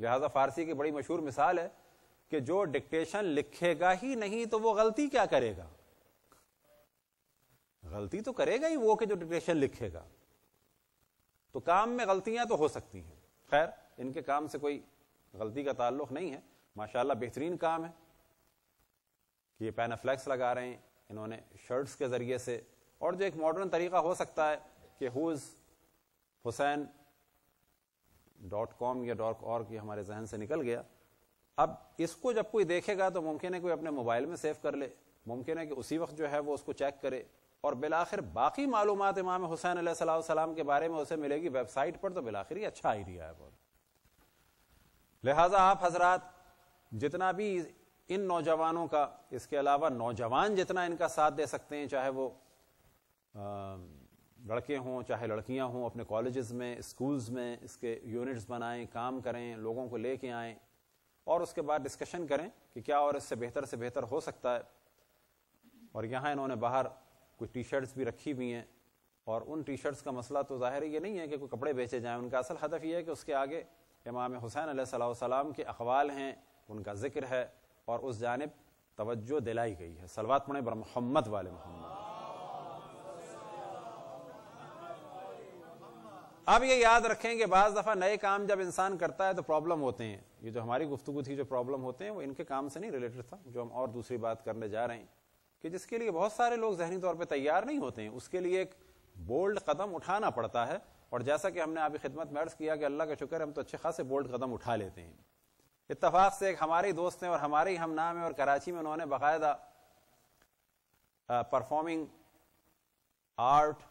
लिहाजा फारसी की बड़ी मशहूर मिसाल है कि जो डिक्टेशन लिखेगा ही नहीं तो वो गलती क्या करेगा गलती तो करेगा ही वो कि जो डिक्टेशन लिखेगा तो काम में गलतियां तो हो सकती हैं खैर इनके काम से कोई गलती का ताल्लुक नहीं है माशाल्लाह बेहतरीन काम है कि ये पैनाफ्लैक्स लगा रहे हैं इन्होंने शर्ट्स के जरिए से और जो एक मॉडर्न तरीका हो सकता है कि हुसैन डॉट कॉम या डॉट और की हमारे जहन से निकल गया अब इसको जब कोई देखेगा तो मुमकिन है कोई अपने मोबाइल में सेव कर ले मुमकिन है कि उसी वक्त जो है वो उसको चेक करे और बिलाखिर बाकी मालूम इमाम हुसैन सलाम के बारे में उसे मिलेगी वेबसाइट पर तो बिलाखिर ये अच्छा आइडिया है बहुत लिहाजा आप हजरात जितना भी इन नौजवानों का इसके अलावा नौजवान जितना इनका साथ दे सकते हैं चाहे वो लड़के हों चाहे लड़कियां हों अपने कॉलेजेस में स्कूल्स में इसके यूनिट्स बनाएं काम करें लोगों को लेके आएं और उसके बाद डिस्कशन करें कि क्या और इससे बेहतर से बेहतर हो सकता है और यहाँ इन्होंने बाहर कुछ टी शर्ट्स भी रखी हुई हैं और उन टी शर्ट्स का मसला तो ज़ाहिर ये नहीं है कि कोई कपड़े बेचे जाएँ उनका असल हदफ ये है कि उसके आगे इमाम हुसैन सलाम के अखवाल हैं उनका जिक्र है और उस जानब तवज्जो दिलाई गई है सलवात पढ़े बर मोहम्मद वाले मोहम्मद अब ये याद रखेंगे बाज दफा नए काम जब इंसान करता है तो प्रॉब्लम होते हैं ये जो हमारी गुफ्तगु थी जो प्रॉब्लम होते हैं वो इनके काम से नहीं रिलेटेड था जो हम और दूसरी बात करने जा रहे हैं कि जिसके लिए बहुत सारे लोग जहनी तौर पर तैयार नहीं होते हैं उसके लिए एक बोल्ड कदम उठाना पड़ता है और जैसा कि हमने आपकी खिदमत में अर्ज किया कि अल्लाह का शुक्र हम तो अच्छे खासे बोल्ड कदम उठा लेते हैं इतफाक से एक हमारे दोस्त हैं और हमारे ही हम नाम है और कराची में उन्होंने बाकायदा परफॉर्मिंग आर्ट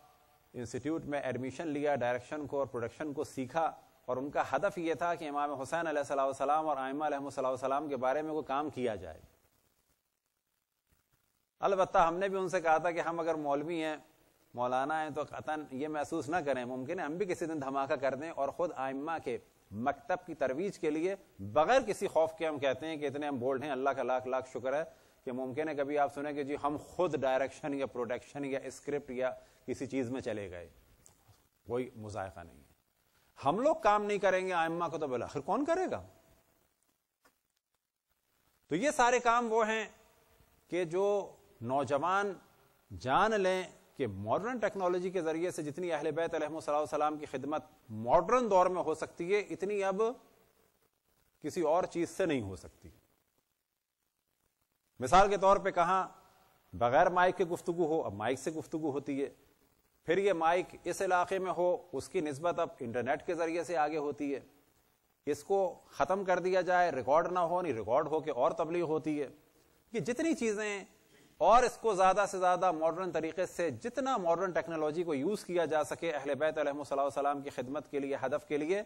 इंस्टीट्यूट में एडमिशन लिया डायरेक्शन को और प्रोडक्शन को सीखा और उनका हदफ ये था कि इमाम हुसैन सलाम और आयमासम के बारे में कोई काम किया जाए अलबत् हमने भी उनसे कहा था कि हम अगर मौलवी हैं मौलाना हैं तो कतन ये महसूस ना करें मुमकिन है हम भी किसी दिन धमाका कर दें और ख़ुद आइम्मा के मकतब की तरवीज के लिए बगैर किसी खौफ के हम कहते हैं कि इतने हम बोल्ड हैं अल्लाह का लाख लाख शुक्र है कि मुमकिन है कभी आप सुने कि जी हम खुद डायरेक्शन या प्रोडक्शन या स्क्रिप्ट या किसी चीज में चले गए कोई मुजायका नहीं है हम लोग काम नहीं करेंगे आयमा को तो बोला आखिर कौन करेगा तो ये सारे काम वो हैं कि जो नौजवान जान लें कि मॉडर्न टेक्नोलॉजी के जरिए से जितनी अहल सलाम की खिदमत मॉडर्न दौर में हो सकती है इतनी अब किसी और चीज से नहीं हो सकती मिसाल के तौर पे कहा बगैर माइक के गुफ्तगु हो अब माइक से गुफ्तगु होती है फिर ये माइक इस इलाके में हो उसकी नस्बत अब इंटरनेट के जरिए से आगे होती है इसको ख़त्म कर दिया जाए रिकॉर्ड ना हो नहीं रिकॉर्ड हो के और तबलीग होती है ये जितनी चीज़ें और इसको ज़्यादा से ज़्यादा मॉडर्न तरीके से जितना मॉडर्न टेक्नोलॉजी को यूज़ किया जा सके अहल बैतम की खिदमत के लिए हदफ के लिए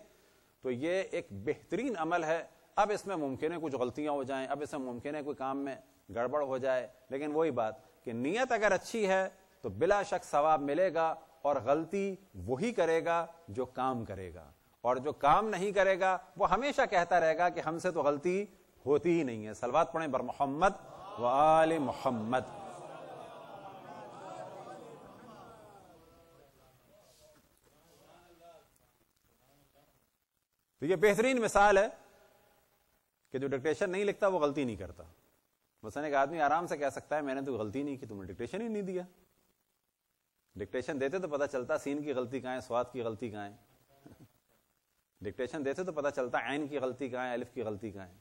तो ये एक बेहतरीन अमल है अब इसमें मुमकिन है कुछ गलतियाँ हो जाएं अब इसमें मुमकिन है कोई काम में गड़बड़ हो जाए लेकिन वही बात कि नीयत अगर अच्छी है तो बिला शक सवाब मिलेगा और गलती वही करेगा जो काम करेगा और जो काम नहीं करेगा वो हमेशा कहता रहेगा कि हमसे तो गलती होती ही नहीं है सलवात पढ़े बर मोहम्मद वाल मोहम्मद तो ये बेहतरीन मिसाल है कि जो डिक्टेशन नहीं लिखता वो गलती नहीं करता मसलन एक आदमी आराम से कह सकता है मैंने तो गलती नहीं की तुमने डिक्टेशन ही नहीं दिया डिक्टेशन देते तो पता चलता सीन की गलती कहाँ है स्वाद की गलती कहाँ है डिक्टेशन देते तो पता चलता आइन की गलती कहाँ है अलिफ की गलती कहाँ है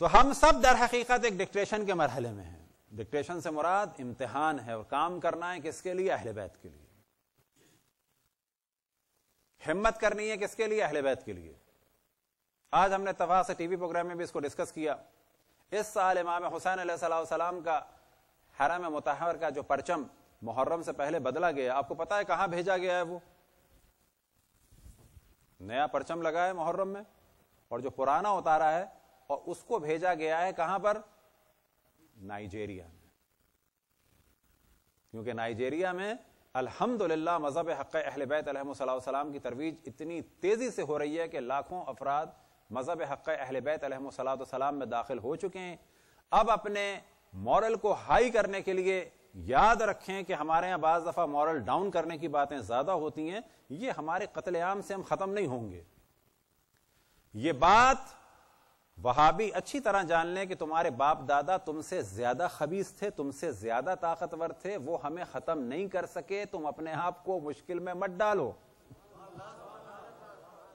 तो हम सब दर हकीकत एक डिक्टेशन के मरहले में हैं डिक्टेशन से मुराद इम्तिहान है और काम करना है किसके लिए अहले बैत के लिए हिम्मत करनी है किसके लिए अहले बैत के लिए आज हमने तफा से टीवी प्रोग्राम में भी इसको डिस्कस किया इस साल इमाम हुसैन सलाम का हराम मुतहर का जो परचम मुहर्रम से पहले बदला गया आपको पता है कहां भेजा गया है वो नया परचम लगा है मुहर्रम में और जो पुराना उतारा है और उसको भेजा गया है कहां पर नाइजेरिया में क्योंकि नाइजेरिया में अल्हम्दुलिल्लाह मजहब हक अहल बैतम की तरवीज इतनी तेजी से हो रही है कि लाखों अफराद मजहब हक अहल बैतम में दाखिल हो चुके हैं अब अपने मॉरल को हाई करने के लिए याद रखें कि हमारे यहां बाज दफा मॉरल डाउन करने की बातें ज्यादा होती हैं ये हमारे कतलेआम से हम खत्म नहीं होंगे ये बात वहाबी अच्छी तरह जान लें कि तुम्हारे बाप दादा तुमसे ज्यादा खबीस थे तुमसे ज्यादा ताकतवर थे वो हमें खत्म नहीं कर सके तुम अपने आप को मुश्किल में मत डालो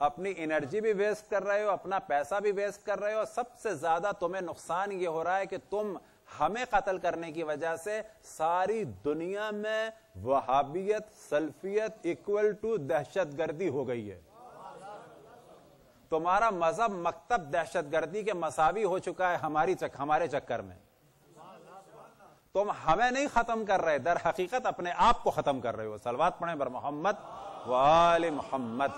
अपनी एनर्जी भी वेस्ट कर रहे हो अपना पैसा भी वेस्ट कर रहे हो सबसे ज्यादा तुम्हें नुकसान ये हो रहा है कि तुम हमें कत्ल करने की वजह से सारी दुनिया में वहाबियत सल्फियत इक्वल टू दहशत गर्दी हो गई है तुम्हारा मजहब मकतब दहशत गर्दी के मसावी हो चुका है हमारी चक, हमारे चक्कर में तुम हमें नहीं खत्म कर रहे दर हकीकत अपने आप को खत्म कर रहे हो सलवाद पढ़े बर मोहम्मद वाल मोहम्मद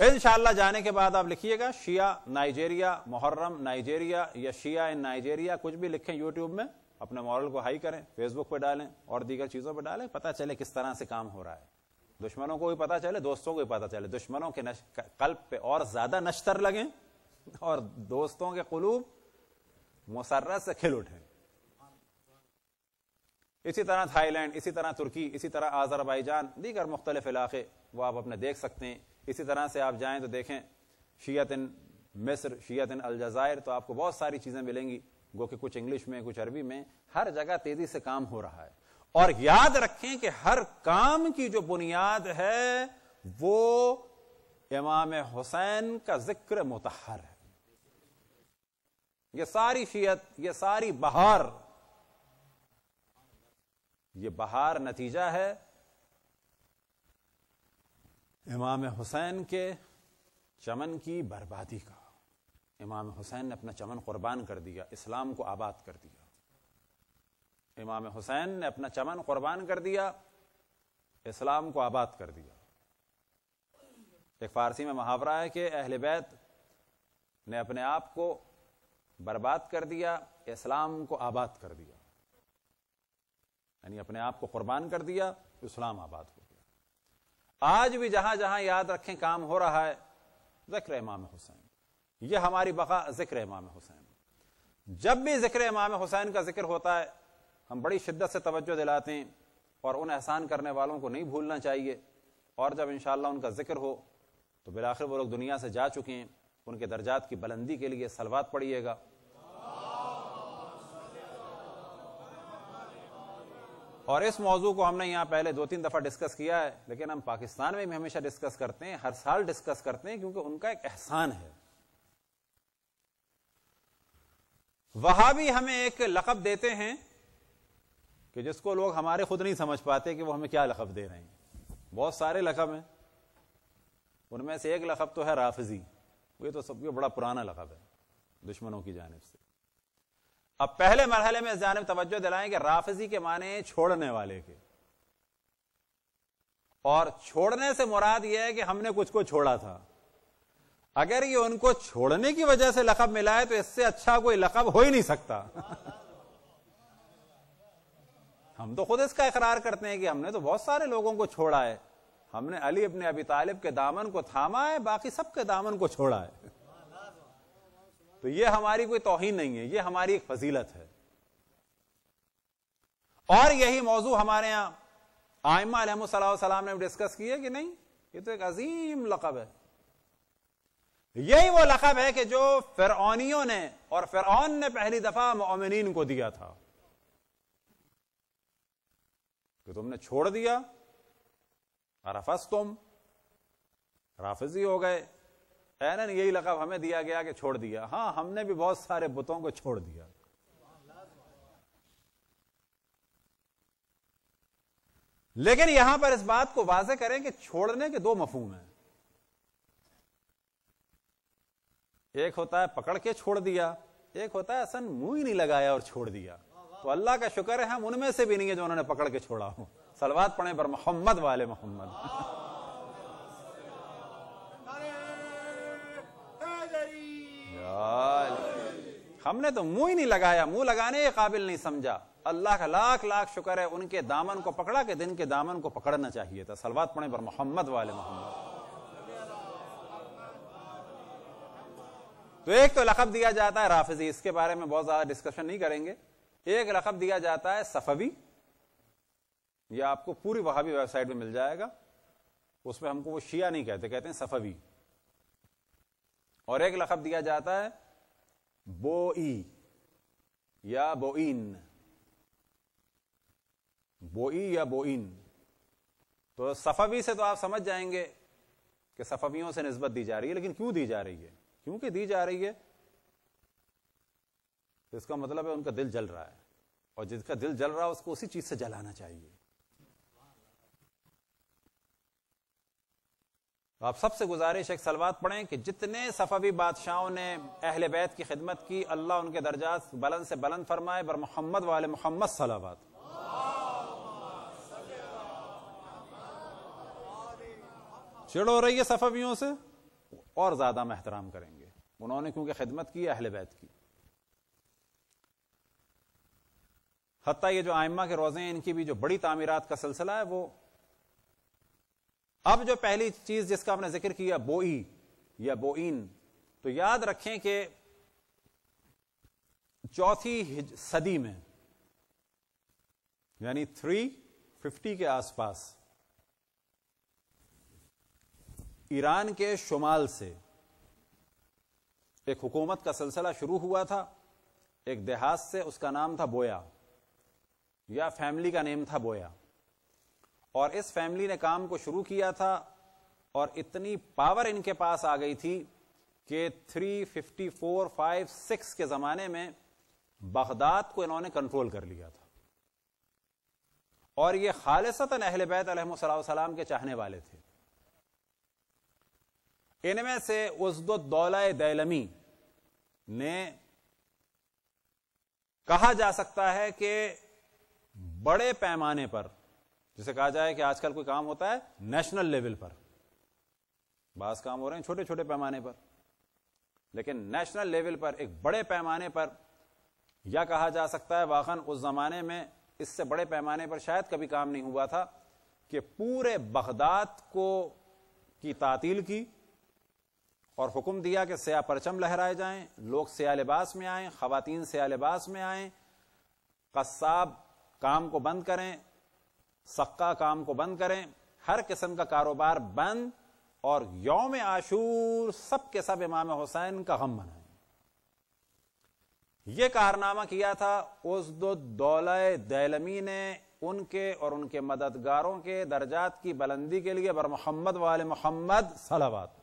शाह जाने के बाद आप लिखिएगा शिया नाइजेरिया मुहर्रम नाइजेरिया या शिया इन नाइजेरिया कुछ भी लिखें यूट्यूब में अपने मॉरल को हाई करें फेसबुक पर डालें और दीगर चीजों पर डालें पता चले किस तरह से काम हो रहा है दुश्मनों को भी पता चले दोस्तों को भी पता चले दुश्मनों के कल्प पे और ज्यादा नश्तर लगे और दोस्तों के कुलूब मुसरत से खिल उठे इसी तरह थाईलैंड इसी तरह तुर्की इसी तरह आजरबाईजान दीगर मुख्तलिफ इलाके वो आप अपने देख सकते हैं इसी तरह से आप जाएं तो देखें शीयतिन मिस्र शीयतिन अलजायर तो आपको बहुत सारी चीज़ें मिलेंगी गो कि कुछ इंग्लिश में कुछ अरबी में हर जगह तेजी से काम हो रहा है और याद रखें कि हर काम की जो बुनियाद है वो इमाम हुसैन का जिक्र मुतहर है ये सारी शीयत ये सारी बहार ये बहार नतीजा है इमाम हुसैन के चमन की बर्बादी का इमाम हुसैन ने अपना चमन कुर्बान कर दिया इस्लाम को आबाद कर दिया इमाम हुसैन ने अपना चमन कुर्बान कर दिया इस्लाम को आबाद कर दिया एक फारसी में मुहावरा है कि अहल बैत ने अपने आप को बर्बाद कर दिया इस्लाम को आबाद कर दिया यानी अपने आप को कुर्बान कर दिया इस्लाम आबाद हो आज भी जहां जहां याद रखें काम हो रहा है जिक्र इमाम हुसैन ये हमारी बका जिक्र इमाम हुसैन जब भी जिक्र इमाम हुसैन का जिक्र होता है हम बड़ी शिद्दत से तवज्जो दिलाते हैं और उन एहसान करने वालों को नहीं भूलना चाहिए और जब इन उनका जिक्र हो तो बिलाखिर वो लोग दुनिया से जा चुके हैं उनके दर्जात की बुलंदी के लिए सलवात पढ़िएगा और इस मौजू को हमने यहाँ पहले दो तीन दफा डिस्कस किया है लेकिन हम पाकिस्तान में भी हमेशा डिस्कस करते हैं हर साल डिस्कस करते हैं क्योंकि उनका एक एहसान है वहां भी हमें एक लकब देते हैं कि जिसको लोग हमारे खुद नहीं समझ पाते कि वो हमें क्या लकब दे रहे हैं बहुत सारे लकब हैं उनमें से एक लकब तो है राफजी ये तो ये बड़ा पुराना लकब है दुश्मनों की जानब से अब पहले मरहले में जानब तवज्जो दिलाएं कि राफजी के माने छोड़ने वाले के और छोड़ने से मुराद यह है कि हमने कुछ को छोड़ा था अगर ये उनको छोड़ने की वजह से लकब मिला है तो इससे अच्छा कोई लकब हो ही नहीं सकता हम तो खुद इसका इकरार करते हैं कि हमने तो बहुत सारे लोगों को छोड़ा है हमने अली अपने अभी तालिब के दामन को थामा है बाकी सबके दामन को छोड़ा है तो ये हमारी कोई तोहिन नहीं है ये हमारी एक फजीलत है और यही मौजू हमारे यहां आयमा सलाम ने डिस्कस किया कि नहीं ये तो एक अजीम लकब है यही वो लकब है कि जो फिरौनियों ने और फिरौन ने पहली दफा मोमिन को दिया था कि तुमने छोड़ दिया रफस तुम राफजी हो गए है ना यही लकब हमें दिया गया कि छोड़ दिया हाँ हमने भी बहुत सारे बुतों को छोड़ दिया लेकिन यहां पर इस बात को वाजे करें कि छोड़ने के दो मफहूम हैं एक होता है पकड़ के छोड़ दिया एक होता है असन मुंह ही नहीं लगाया और छोड़ दिया तो अल्लाह का शुक्र है हम उनमें से भी नहीं है जो उन्होंने पकड़ के छोड़ा हो सलवाद पढ़े पर मोहम्मद वाले मोहम्मद हमने तो मुंह ही नहीं लगाया मुंह लगाने के काबिल नहीं समझा अल्लाह का लाख लाख शुक्र है उनके दामन को पकड़ा के दिन के दामन को पकड़ना चाहिए था सलवात पड़े पर मोहम्मद वाले मोहम्मद तो एक तो लखब दिया जाता है राफिजी इसके बारे में बहुत ज्यादा डिस्कशन नहीं करेंगे एक लखब दिया जाता है सफवी यह आपको पूरी वहाबी वेबसाइट में मिल जाएगा उसमें हमको वो शिया नहीं कहते कहते हैं सफवी और एक लखब दिया जाता है बोई या बोइन बोई या बोइन तो सफवी से तो आप समझ जाएंगे कि सफवियों से नस्बत दी जा रही है लेकिन क्यों दी जा रही है क्योंकि दी जा रही है तो इसका मतलब है उनका दिल जल रहा है और जिसका दिल जल रहा है उसको उसी चीज से जलाना चाहिए तो आप सबसे गुजारिश एक सलवा पढ़ें कि जितने सफावी बादशाहों ने अहल बैत की खिदमत की अल्लाह उनके दर्जा बलंद से बलंद फरमाए बर मोहम्मद वाल मोहम्मद सलाबाद चिड़ हो रही है सफ़वियों से और ज़्यादा हम एहतराम करेंगे उन्होंने क्योंकि खिदमत की अहल बैत की हती ये जो आयमा के रोज़े हैं इनकी भी जो बड़ी तमीरत का सिलसिला है वो अब जो पहली चीज जिसका हमने जिक्र किया बोई या बोइन तो याद रखें कि चौथी सदी में यानी थ्री फिफ्टी के आसपास ईरान के शुमाल से एक हुकूमत का सिलसिला शुरू हुआ था एक देहात से उसका नाम था बोया या फैमिली का नेम था बोया और इस फैमिली ने काम को शुरू किया था और इतनी पावर इनके पास आ गई थी कि 354, 5, 6 के जमाने में बगदाद को इन्होंने कंट्रोल कर लिया था और ये खालिसतन अहल बैत सलाम के चाहने वाले थे इनमें से उजदुद्दौला दैलमी ने कहा जा सकता है कि बड़े पैमाने पर जैसे कहा जाए कि आजकल कोई काम होता है नेशनल लेवल पर बास काम हो रहे हैं छोटे छोटे पैमाने पर लेकिन नेशनल लेवल पर एक बड़े पैमाने पर यह कहा जा सकता है वाहन उस जमाने में इससे बड़े पैमाने पर शायद कभी काम नहीं हुआ था कि पूरे बगदाद को की तातील की और हुक्म दिया कि सया परचम लहराए जाएं लोग सया लिबास में आए खातन सया लिबास में आए कस्साब काम को बंद करें सक्का काम को बंद करें हर किस्म का कारोबार बंद और यौम आशूर सब के सब इमाम हुसैन का गम बनाए यह कारनामा किया था उस दैलमी ने उनके और उनके मददगारों के दर्जात की बुलंदी के लिए बर मोहम्मद वाले मोहम्मद सलावात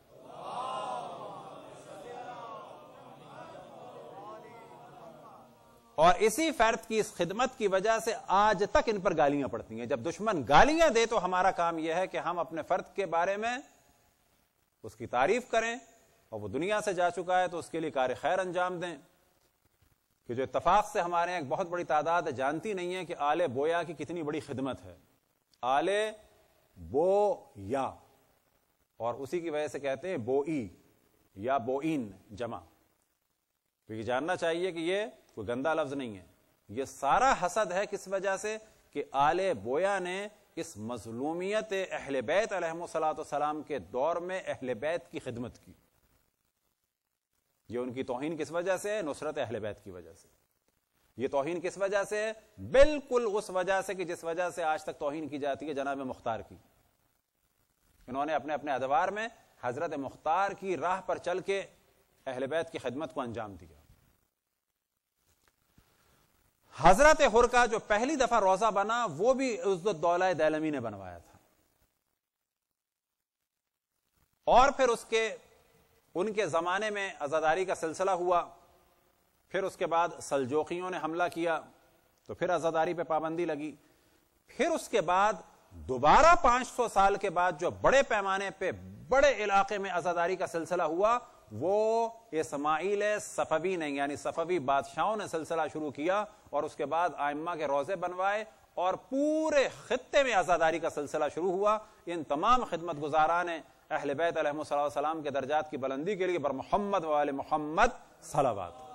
और इसी फर्द की इस खिदमत की वजह से आज तक इन पर गालियां पड़ती हैं जब दुश्मन गालियां दे तो हमारा काम यह है कि हम अपने फर्द के बारे में उसकी तारीफ करें और वो दुनिया से जा चुका है तो उसके लिए कार्य खैर अंजाम दें कि जो इतफाक से हमारे यहां एक बहुत बड़ी तादाद जानती नहीं है कि आले बोया की कितनी बड़ी खिदमत है आले बो या और उसी की वजह से कहते हैं बोई या बोइन जमा क्योंकि जानना चाहिए कि ये कोई गंदा लफ्ज नहीं है यह सारा हसद है किस वजह से कि आले बोया ने इस मजलूमियत अहल बैत सलाम के दौर में अहल बैत की खिदमत की ये उनकी तोहन किस वजह से है नुसरत अहल बैत की वजह से ये तोहन किस वजह से है बिल्कुल उस वजह से कि जिस वजह से आज तक तोहन की जाती है जनाब मुख्तार की इन्होंने अपने अपने अदवार में हजरत मुख्तार की राह पर चल के अहल बैत की खिदमत को अंजाम दिया हजरत हुर का जो पहली दफा रोजा बना वो भी दौला दैलमी ने बनवाया था और फिर उसके उनके जमाने में आजादारी का सिलसिला हुआ फिर उसके बाद सलजोखियों ने हमला किया तो फिर आजादारी पे पाबंदी लगी फिर उसके बाद दोबारा 500 साल के बाद जो बड़े पैमाने पे बड़े इलाके में आजादारी का सिलसिला हुआ वो इसमाइल सफवी ने यानी सफवी बादशाहों ने सिलसिला शुरू किया और उसके बाद आयमा के रोजे बनवाए और पूरे खत्े में आज़ादारी का सिलसिला शुरू हुआ इन तमाम खिदमत गुजारा ने अहल बैतम के दर्जात की बुलंदी के लिए बर मोहम्मद वाले मोहम्मद सलाबाद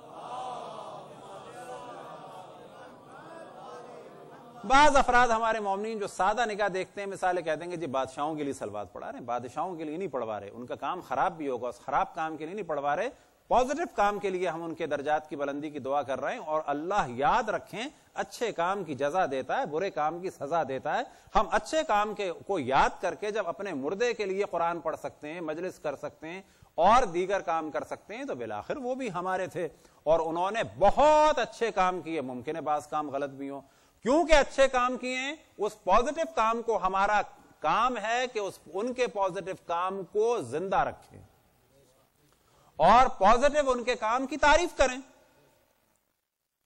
बाज अफराद हमारे मोमिन जो सादा निकाह देखते हैं मिसाले कह देंगे जी बादशाहों के लिए सलवाद पढ़ा रहे हैं बादशाहों के लिए नहीं पढ़वा रहे उनका काम खराब भी होगा उस खराब काम के लिए नहीं पढ़वा रहे पॉजिटिव काम के लिए हम उनके दर्जात की बुलंदी की दुआ कर रहे हैं और अल्लाह याद रखें अच्छे काम की जजा देता है बुरे काम की सजा देता है हम अच्छे काम के को याद करके जब अपने मुर्दे के लिए कुरान पढ़ सकते हैं मजलिस कर सकते हैं और दीगर काम कर सकते हैं तो बिलाखिर वो भी हमारे थे और उन्होंने बहुत अच्छे काम किए मुमकिन है बास काम गलत भी हो क्योंकि अच्छे काम किए उस पॉजिटिव काम को हमारा काम है कि उस उनके पॉजिटिव काम को जिंदा रखें और पॉजिटिव उनके काम की तारीफ करें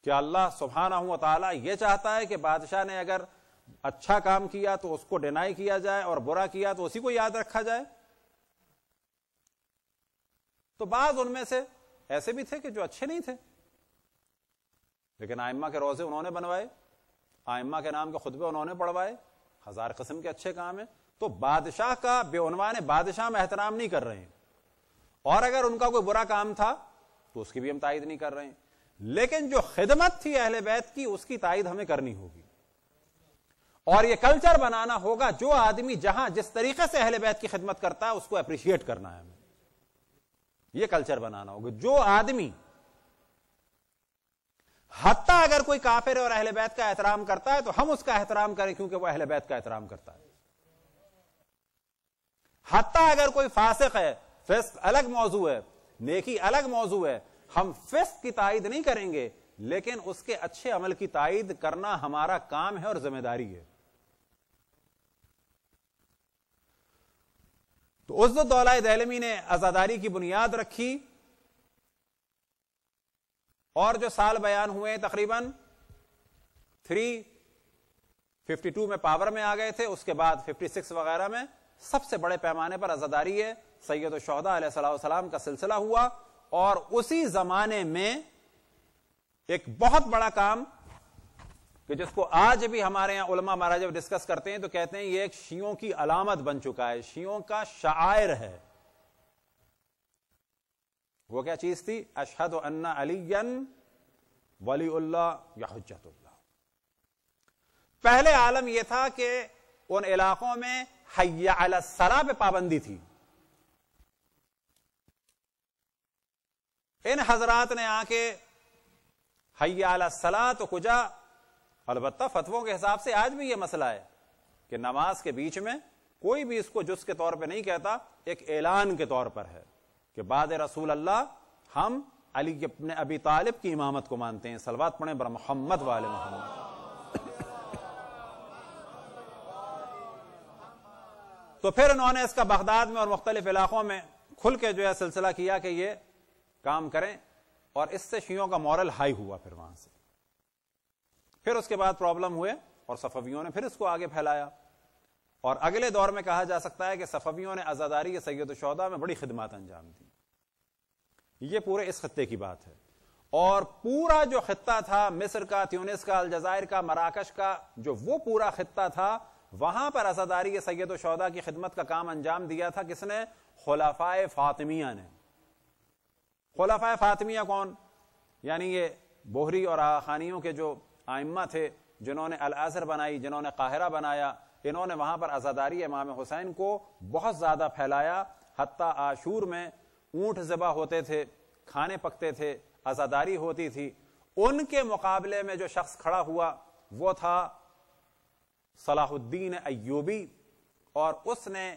कि अल्लाह सुबहाना हुआ ताला ये चाहता है कि बादशाह ने अगर अच्छा काम किया तो उसको डिनाई किया जाए और बुरा किया तो उसी को याद रखा जाए तो बाज उनमें से ऐसे भी थे कि जो अच्छे नहीं थे लेकिन आइम्मा के रोजे उन्होंने बनवाए आइम्मा के नाम के खुतबे उन्होंने पढ़वाए हजार किस्म के अच्छे काम है तो बादशाह का बेउनवान बादशाह में एहतराम नहीं कर रहे हैं और अगर उनका कोई बुरा काम था तो उसकी भी हम ताइद नहीं कर रहे हैं लेकिन जो खिदमत थी अहले बैत की उसकी ताइद हमें करनी होगी और यह कल्चर बनाना होगा जो आदमी जहां जिस तरीके से अहले बैत की खिदमत करता है उसको अप्रिशिएट करना है हमें यह कल्चर बनाना होगा जो आदमी हत्ता अगर कोई काफिर और अहले बैत का एहतराम करता है तो हम उसका एहतराम करें क्योंकि वह अहले बैत का एहतराम करता है हत्ता अगर कोई फासिक है फिस्क अलग मौजू है नेकी अलग मौजू है हम फिस्क की ताइद नहीं करेंगे लेकिन उसके अच्छे अमल की ताइद करना हमारा काम है और जिम्मेदारी है तो उज्जतौला दहलमी ने आजादारी की बुनियाद रखी और जो साल बयान हुए तकरीबन 352 में पावर में आ गए थे उसके बाद 56 वगैरह में सबसे बड़े पैमाने पर अजादारी है सैयद शहदाम का सिलसिला हुआ और उसी जमाने में एक बहुत बड़ा काम कि जिसको आज भी हमारे यहां उलमा महाराज जब डिस्कस करते हैं तो कहते हैं ये एक शियों की अलामत बन चुका है शियों का शायर है वो क्या चीज थी अशहद अन्ना अलीन वलीउल्ला या हजतुल्ला पहले आलम यह था कि उन इलाकों में हैया अला सला पे पाबंदी थी इन हजरात ने आके हैया अला सला तो कुजा अलबत् फतवों के हिसाब से आज भी यह मसला है कि नमाज के बीच में कोई भी इसको जुस के तौर पे नहीं कहता एक ऐलान के तौर पर है कि बाद रसूल अल्लाह हम अली अपने अबी तालिब की इमामत को मानते हैं सलवात पढ़े बर मोहम्मद वाले मोहम्मद तो फिर उन्होंने इसका बगदाद में और मुख्तलिफ इलाकों में खुल के जो है सिलसिला किया कि ये काम करें और इससे शियों का मॉरल हाई हुआ फिर वहां से फिर उसके बाद प्रॉब्लम हुए और सफवियों ने फिर इसको आगे फैलाया और अगले दौर में कहा जा सकता है कि सफवियों ने आजादारी के सैयद शौदा में बड़ी खिदमत अंजाम दी ये पूरे इस खत्ते की बात है और पूरा जो खत्ता था मिस्र का त्यूनिस का अलजायर का मराकश का जो वो पूरा खत्ता था वहां पर असादारी सैयद शौदा की खिदमत का काम अंजाम दिया था किसने खुलाफाए फातमिया ने खुलाफाए फातमिया कौन यानी ये बोहरी और आखानियों के जो आइम्मा थे जिन्होंने अल अजहर बनाई जिन्होंने काहिरा बनाया इन्होंने वहां पर आजादारी इमाम हुसैन को बहुत ज्यादा फैलाया हती आशूर में ऊंट जबा होते थे खाने पकते थे आजादारी होती थी उनके मुकाबले में जो शख्स खड़ा हुआ वो था सलाहुद्दीन अयूबी और उसने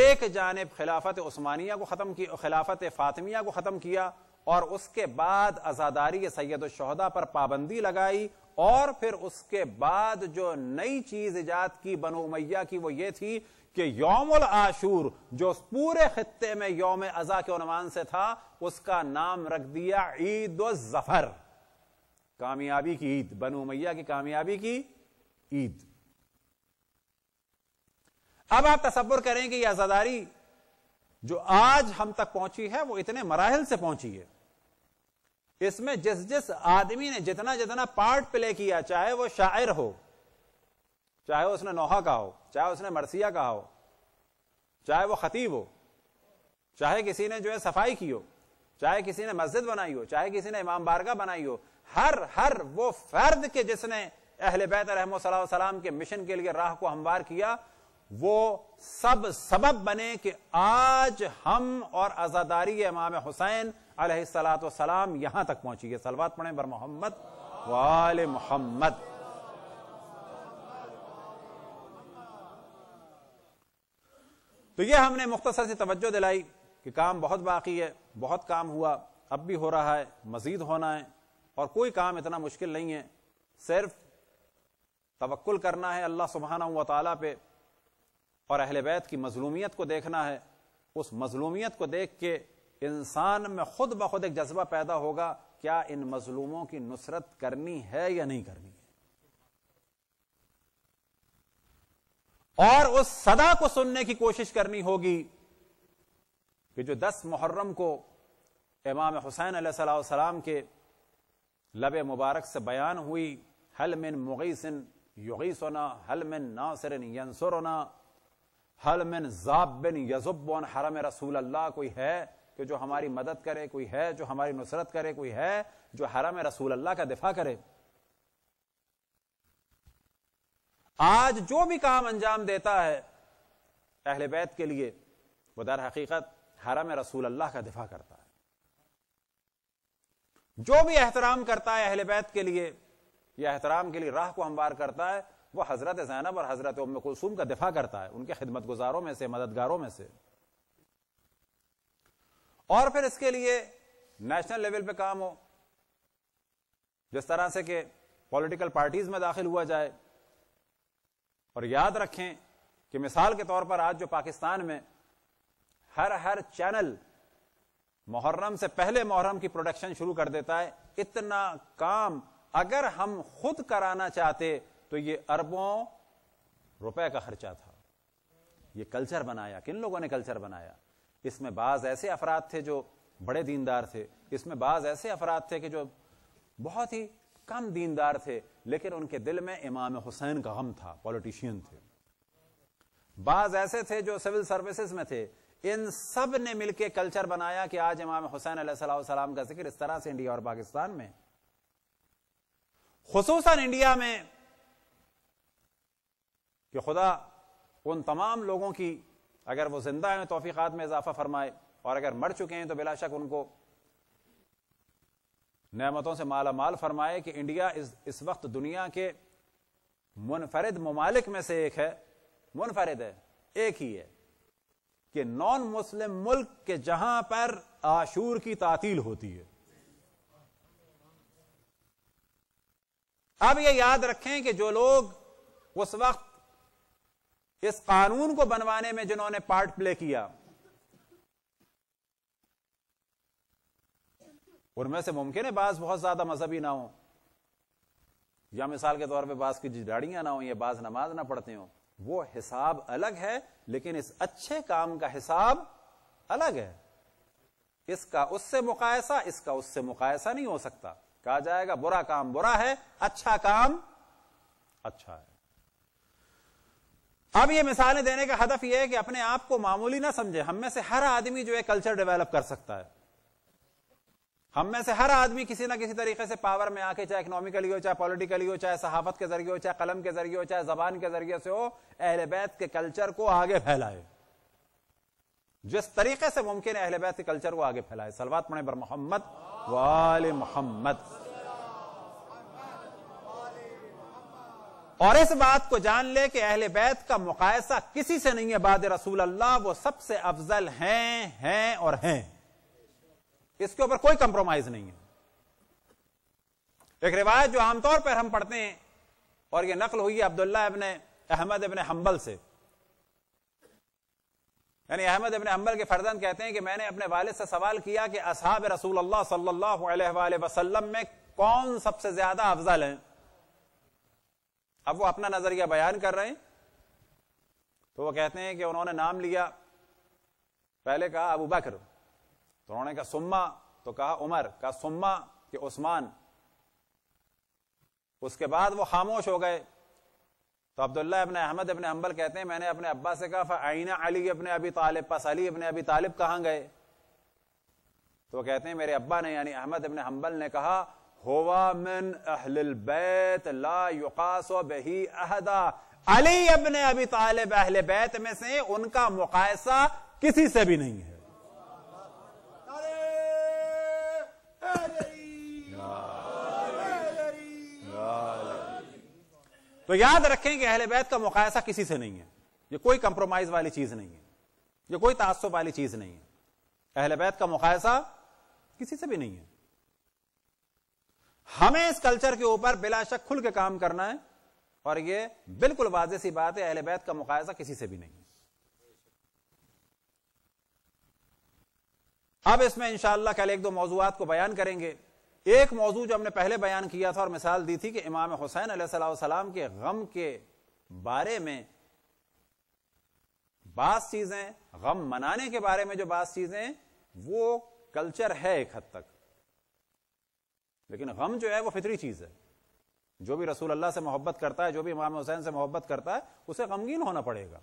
एक जानब खिलाफत उस्मानिया को ख़त्म की खिलाफत फातमिया को ख़त्म किया और उसके बाद आज़ादारी सैयद शहदा पर पाबंदी लगाई और फिर उसके बाद जो नई चीज़ ईजाद की बनो मैया की वो ये थी कि योम आशूर जो पूरे खत्े में योम अजा के अनुमान से था उसका नाम रख दिया ईद जफर कामयाबी की ईद बनो मैया की कामयाबी की ईद अब आप तस्वुर करें कि यह आजादारी जो आज हम तक पहुंची है वो इतने मराहल से पहुंची है इसमें जिस जिस आदमी ने जितना जितना पार्ट प्ले किया चाहे वो शायर हो चाहे उसने नोहा का हो चाहे उसने मरसिया का हो चाहे वो खतीब हो चाहे किसी ने जो है सफाई की हो चाहे किसी ने मस्जिद बनाई हो चाहे किसी ने इमाम बारगा बनाई हो हर हर वो फर्द के जिसने अहल बैत के मिशन के लिए राह को हमवार किया वो सब सबब बने कि आज हम और आजादारी इमाम हुसैन सलाम यहां तक पहुंची है सलवात पढ़े बर मोहम्मद वाल मोहम्मद तो यह हमने मुख्तसर से तवज्जो दिलाई कि काम बहुत बाकी है बहुत काम हुआ अब भी हो रहा है मजीद होना है और कोई काम इतना मुश्किल नहीं है सिर्फ तवक्ल करना है अल्लाह सुबहाना हुआ ताला पे और अहल बैत की मजलूमियत को देखना है उस मजलूमियत को देख के इंसान में खुद ब खुद एक जज्बा पैदा होगा क्या इन मजलूमों की नुसरत करनी है या नहीं करनी है और उस सदा को सुनने की कोशिश करनी होगी कि जो दस मुहर्रम को इमाम हुसैन सलाम के लब मुबारक से बयान हुई हल मिन मुगैसन युगीसना हल मिन नासरन यंसरना हल मिन जाबिन यजुबन हरम रसूल अल्लाह कोई है कि जो हमारी मदद करे कोई है जो हमारी नुसरत करे कोई है जो हरम रसूल अल्लाह का दिफा करे आज जो भी काम अंजाम देता है अहल बैत के लिए वो दर हकीकत हरम रसूल अल्लाह का दिफा करता है जो भी एहतराम करता है अहल बैत के लिए या एहतराम के लिए राह को हमवार करता है वो हजरत जैनब और हजरत उम कुलसूम का दिफा करता है उनके खिदमत गुजारों में से मददगारों में से और फिर इसके लिए नेशनल लेवल पर काम हो जिस तरह से कि पॉलिटिकल पार्टीज में दाखिल हुआ जाए और याद रखें कि मिसाल के तौर पर आज जो पाकिस्तान में हर हर चैनल मुहर्रम से पहले मुहर्रम की प्रोडक्शन शुरू कर देता है इतना काम अगर हम खुद कराना चाहते तो ये अरबों रुपए का खर्चा था ये कल्चर बनाया किन लोगों ने कल्चर बनाया इसमें बाज ऐसे अफराद थे जो बड़े दीनदार थे इसमें बाज ऐसे अफराद थे कि जो बहुत ही कम दीनदार थे लेकिन उनके दिल में इमाम हुसैन का गम था पॉलिटिशियन थे बाज ऐसे थे जो सिविल सर्विसेज में थे इन सब ने मिलकर कल्चर बनाया कि आज इमाम हुसैन सलाम का जिक्र इस तरह से इंडिया और पाकिस्तान में खसूस इंडिया में कि खुदा उन तमाम लोगों की अगर वो जिंदा हैं तोफ़ीक़ात में इजाफा फरमाए और अगर मर चुके हैं तो बिला शक उनको नमतों से माला माल फरमाए कि इंडिया इस इस वक्त दुनिया के मुनफरद ममालिक में से एक है मुनफरिद है एक ही है कि नॉन मुस्लिम मुल्क के जहां पर आशूर की तातील होती है अब यह याद रखें कि जो लोग उस वक्त इस कानून को बनवाने में जिन्होंने पार्ट प्ले किया उनमें से मुमकिन है बास बहुत ज्यादा मजहबी ना हो या मिसाल के तौर पे बास की दाड़ियां ना हो या बाज नमाज ना पढ़ते हो वो हिसाब अलग है लेकिन इस अच्छे काम का हिसाब अलग है इसका उससे मुकायसा इसका उससे मुकायसा नहीं हो सकता कहा जाएगा बुरा काम बुरा है अच्छा काम अच्छा है अब ये मिसालें देने का हदफ ये है कि अपने आप को मामूली ना समझे हम में से हर आदमी जो है कल्चर डेवलप कर सकता है हम में से हर आदमी किसी ना किसी तरीके से पावर में आके चाहे इकोनॉमिकली हो चाहे पॉलिटिकली हो चाहे सहाफत के जरिए हो चाहे कलम के जरिए हो चाहे जबान के जरिए से हो अहल बैत के कल्चर को आगे फैलाए जिस तरीके से मुमकिन अहल बैत के कल्चर को आगे फैलाए सलवात पढ़े बर मोहम्मद वाल मोहम्मद और इस बात को जान ले कि अहले बैत का मुकायसा किसी से नहीं है बाद रसूल अल्लाह वो सबसे अफजल हैं हैं और हैं इसके ऊपर कोई कंप्रोमाइज नहीं है एक रिवायत जो आमतौर पर हम पढ़ते हैं और यह नकल हुई है अब्दुल्ला अबन अहमद अबन हम्बल से यानी अहमद अबन हम्बल के फर्जंद कहते हैं कि मैंने अपने वाले से सवाल किया कि असहाब रसूल अल्लाह सल्लल्लाहु अलैहि वसल्लम में कौन सबसे ज्यादा अफजल है अब वो अपना नजरिया बयान कर रहे हैं तो वो कहते हैं कि उन्होंने नाम लिया पहले कहा अबू बकर तो उन्होंने कहा सुम्मा तो कहा उमर कहा सुम्मा कि उस्मान उसके बाद वो खामोश हो गए तो अब्दुल्ला अपने अहमद अपने हम्बल कहते हैं मैंने अपने अब्बा से कहा आईना अली अपने अभी तालिब पास अली अपने अभी तालिब कहाँ गए तो वो कहते हैं मेरे अब्बा ने यानी अहमद अपने हम्बल ने कहा हुआ अहल बैत ला युकासो बही अहदा अली अबन अभी अहल बैत में से उनका मुकायसा किसी से भी नहीं है तो याद रखें कि अहल बैत का मुकायसा किसी से नहीं है ये कोई कंप्रोमाइज वाली चीज नहीं है ये कोई तासुब वाली चीज नहीं है अहल बैत का मुकायसा किसी से भी नहीं है हमें इस कल्चर के ऊपर बिलाशक खुल के काम करना है और यह बिल्कुल वाजे सी बात है अहल बैत का मुकायजा किसी से भी नहीं अब इसमें इंशाला कल एक दो मौजूद को बयान करेंगे एक मौजू जो हमने पहले बयान किया था और मिसाल दी थी कि इमाम हुसैन सलाम के गम के बारे में बात चीजें गम मनाने के बारे में जो बात चीजें वो कल्चर है एक हद तक लेकिन गम जो है वो फितरी चीज है जो भी रसूल अल्लाह से मोहब्बत करता है जो भी इमाम हुसैन से मोहब्बत करता है उसे गमगीन होना पड़ेगा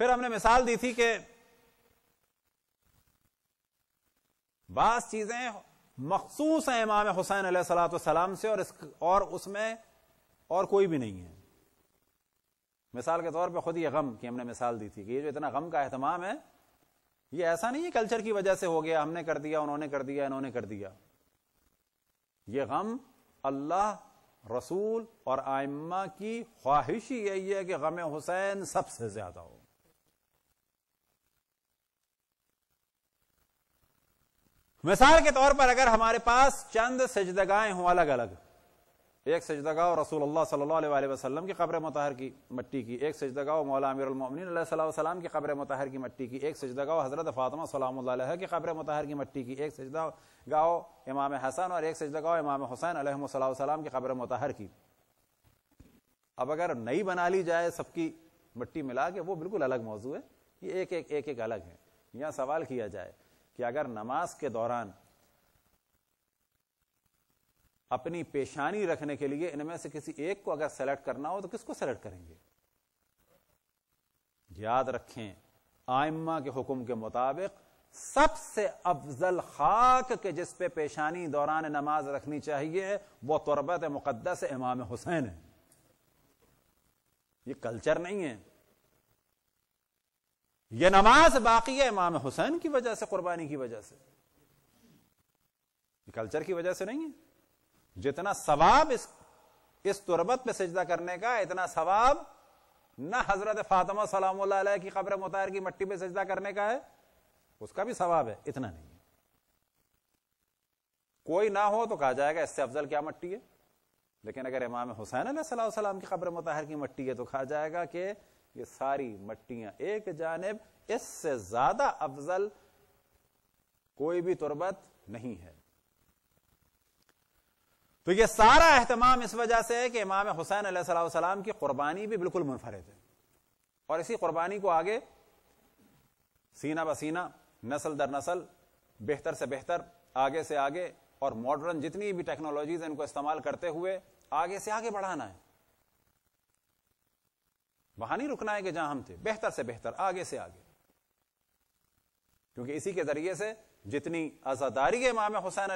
फिर हमने मिसाल दी थी कि बास चीजें मखसूस हैं इमाम हुसैन सलाम से और इस और उसमें और कोई भी नहीं है मिसाल के तौर पर खुद ये गम की हमने मिसाल दी थी कि ये जो इतना गम का एहतमाम है ये ऐसा नहीं है कल्चर की वजह से हो गया हमने कर दिया उन्होंने कर दिया इन्होंने कर दिया ये गम अल्लाह रसूल और आयमा की ख्वाहिश ही यही है कि गम हुसैन सबसे ज्यादा हो मिसाल के तौर पर अगर हमारे पास चंद सजदगाएं हों अलग अलग एक सजदगाह रसूल अल्लाह सल्लल्लाहु अलैहि वसल्लम की कब्र मतहर की मट्टी की एक सजदगाह मौला अमीरमिन की कब्र मतहर की मट्टी की एक सजदगाह हज़रत फ़ातिमा सलाम की कब्र मतहर की मट्टी की एक सजदा गाओ इमाम हसन और एक सजदगाह इमाम हुसैन सलाम की कब्र मतहर की अब अगर नई बना ली जाए सबकी मिट्टी मिला के वो बिल्कुल अलग मौजू है ये एक एक एक एक अलग है यहाँ सवाल किया जाए कि अगर नमाज के दौरान अपनी पेशानी रखने के लिए इनमें से किसी एक को अगर सेलेक्ट करना हो तो किसको सेलेक्ट करेंगे याद रखें आइम्मा के हुक्म के मुताबिक सबसे अफजल खाक के जिस पे पेशानी दौरान नमाज रखनी चाहिए वो तुरबत मुकदस इमाम हुसैन है ये कल्चर नहीं है ये नमाज बाकी है इमाम हुसैन की वजह से कुर्बानी की वजह से कल्चर की वजह से नहीं है जितना सवाब इस इस तुरबत पे सजदा करने का इतना सवाब ना हजरत फातिमा सलाम की खबर मुतार की मट्टी पे सजदा करने का है उसका भी सवाब है इतना नहीं है कोई ना हो तो कहा जाएगा इससे अफजल क्या मट्टी है लेकिन अगर इमाम हुसैन सलाम की खबर मुताहर की मट्टी है तो कहा जाएगा कि ये सारी मट्टियां एक जानब इससे ज्यादा अफजल कोई भी तुरबत नहीं है तो ये सारा अहतमाम इस वजह से है कि इमाम हुसैन सलाम की कुर्बानी भी बिल्कुल मुनफरद है और इसी कुर्बानी को आगे सीना बसीना सीना नस्ल दर नस्ल बेहतर से बेहतर आगे से आगे और मॉडर्न जितनी भी टेक्नोलॉजीज इनको इस्तेमाल करते हुए आगे से आगे बढ़ाना है वहां नहीं रुकना है कि जहां हम थे बेहतर से बेहतर आगे से आगे क्योंकि इसी के जरिए से जितनी आजादारी इमाम हुसैन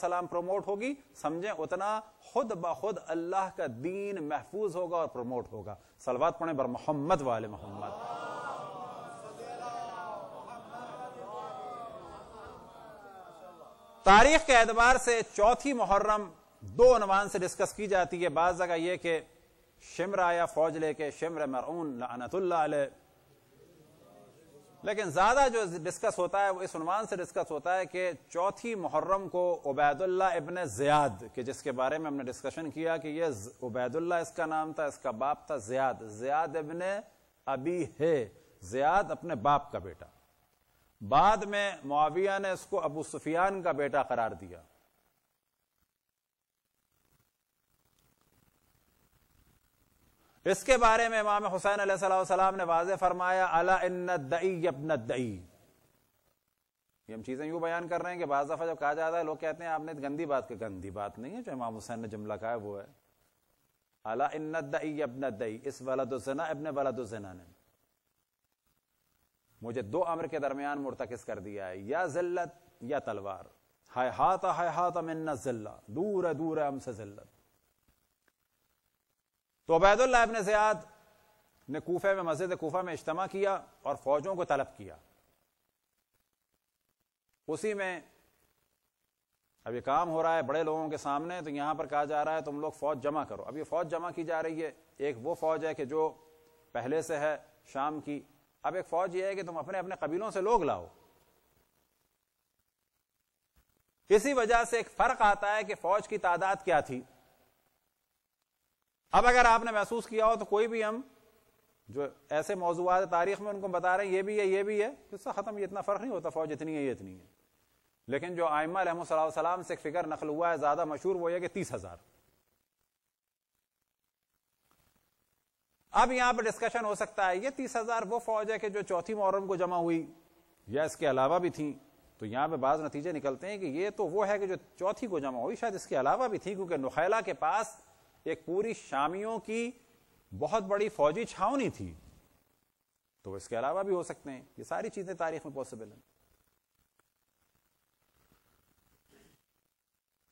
सलाम प्रमोट होगी समझें उतना खुद ब खुद अल्लाह का दीन महफूज होगा और प्रमोट होगा सलवात पढ़े बर मोहम्मद वाले मोहम्मद तारीख के एतबार से चौथी मुहर्रम दो अनवान से डिस्कस की जाती है बाज जगह यह कि शिमर आया फौज लेके शिमर मरून लानतुल्ला लेकिन ज्यादा जो डिस्कस होता है वो इस उनवान से डिस्कस होता है कि चौथी मुहर्रम को उबैदुल्ला इबन जियाद के जिसके बारे में हमने डिस्कशन किया कि ये उबैदुल्ला इसका नाम था इसका बाप था जियाद जियाद इबन अबी है जियाद अपने बाप का बेटा बाद में मुआविया ने इसको अबू सुफियान का बेटा करार दिया इसके बारे में इमाम हुसैन अलैहिस्सलाम ने वाज फरमाया अला इन दई ये हम चीजें यूं बयान कर रहे हैं कि बाज दफा जब कहा जाता है लोग कहते हैं आपने तो गंदी बात की गंदी बात नहीं है जो इमाम हुसैन ने जुमला कहा है वो है अला इन दई अबन दई इस वलदुजना अबन वलदुजना ने मुझे दो अमर के दरमियान मुर्तकस कर दिया है या जिल्लत या तलवार हाय हाथ हाय हाथ मिन्ना जिल्ला दूर दूर हमसे जिल्लत तो अबैदुल्ला इबन जयाद ने कोफे में मस्जिद कोफा में इज्तम किया और फौजों को तलब किया उसी में अब ये काम हो रहा है बड़े लोगों के सामने तो यहां पर कहा जा रहा है तुम लोग फौज जमा करो अब ये फौज जमा की जा रही है एक वो फौज है कि जो पहले से है शाम की अब एक फौज ये है कि तुम अपने अपने कबीलों से लोग लाओ इसी वजह से एक फर्क आता है कि फौज की तादाद क्या थी अब अगर आपने महसूस किया हो तो कोई भी हम जो ऐसे मौजूद तारीख में उनको बता रहे हैं ये भी है ये भी है तो इससे ख़त्म इतना फ़र्क नहीं होता फौज इतनी है ये इतनी है लेकिन जो आयमा सलाम से फिक्र नकल हुआ है ज़्यादा मशहूर वो है कि तीस हज़ार अब यहां पर डिस्कशन हो सकता है ये तीस हज़ार वो फौज है कि जो चौथी मुहर्रम को जमा हुई या इसके अलावा भी थी तो यहां पर बाज नतीजे निकलते हैं कि ये तो वो है कि जो चौथी को जमा हुई शायद इसके अलावा भी थी क्योंकि नुखैला के पास एक पूरी शामियों की बहुत बड़ी फौजी छावनी थी तो इसके अलावा भी हो सकते हैं ये सारी चीजें तारीख में पॉसिबल हैं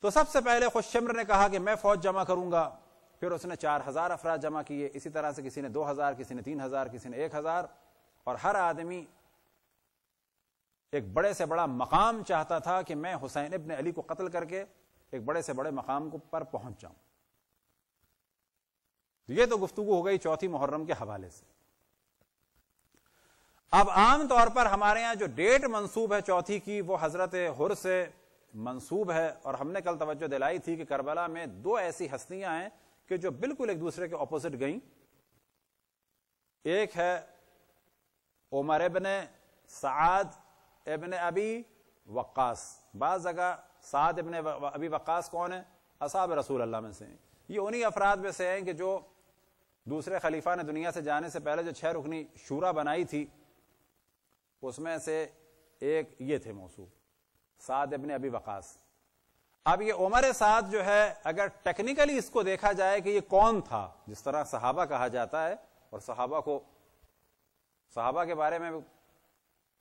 तो सबसे पहले खुशिमर ने कहा कि मैं फौज जमा करूंगा फिर उसने चार हजार अफराज जमा किए इसी तरह से किसी ने दो हजार किसी ने तीन हजार किसी ने एक हजार और हर आदमी एक बड़े से बड़ा मकाम चाहता था कि मैं हुसैन इबन अली को कत्ल करके एक बड़े से बड़े मकाम को पर पहुंच जाऊं तो ये तो गुफ्तु हो गई चौथी मुहर्रम के हवाले से अब आमतौर पर हमारे यहां जो डेट मंसूब है चौथी की वो हजरत हुर से मंसूब है और हमने कल तवज्जो दिलाई थी कि करबला में दो ऐसी हस्तियां हैं कि जो बिल्कुल एक दूसरे के ऑपोजिट गईं एक है उमर इबन साद इबन अबी वक्स बाज जगह साद इबन अबी वक्स कौन है असाब रसूल अल्लाह में से ये उन्हीं अफराद में से हैं कि जो दूसरे खलीफा ने दुनिया से जाने से पहले जो छह रुकनी शूरा बनाई थी उसमें से एक ये थे मौसू साद इबन अबी वकास अब ये उमर साद जो है अगर टेक्निकली इसको देखा जाए कि ये कौन था जिस तरह सहाबा कहा जाता है और सहाबा को सहाबा के बारे में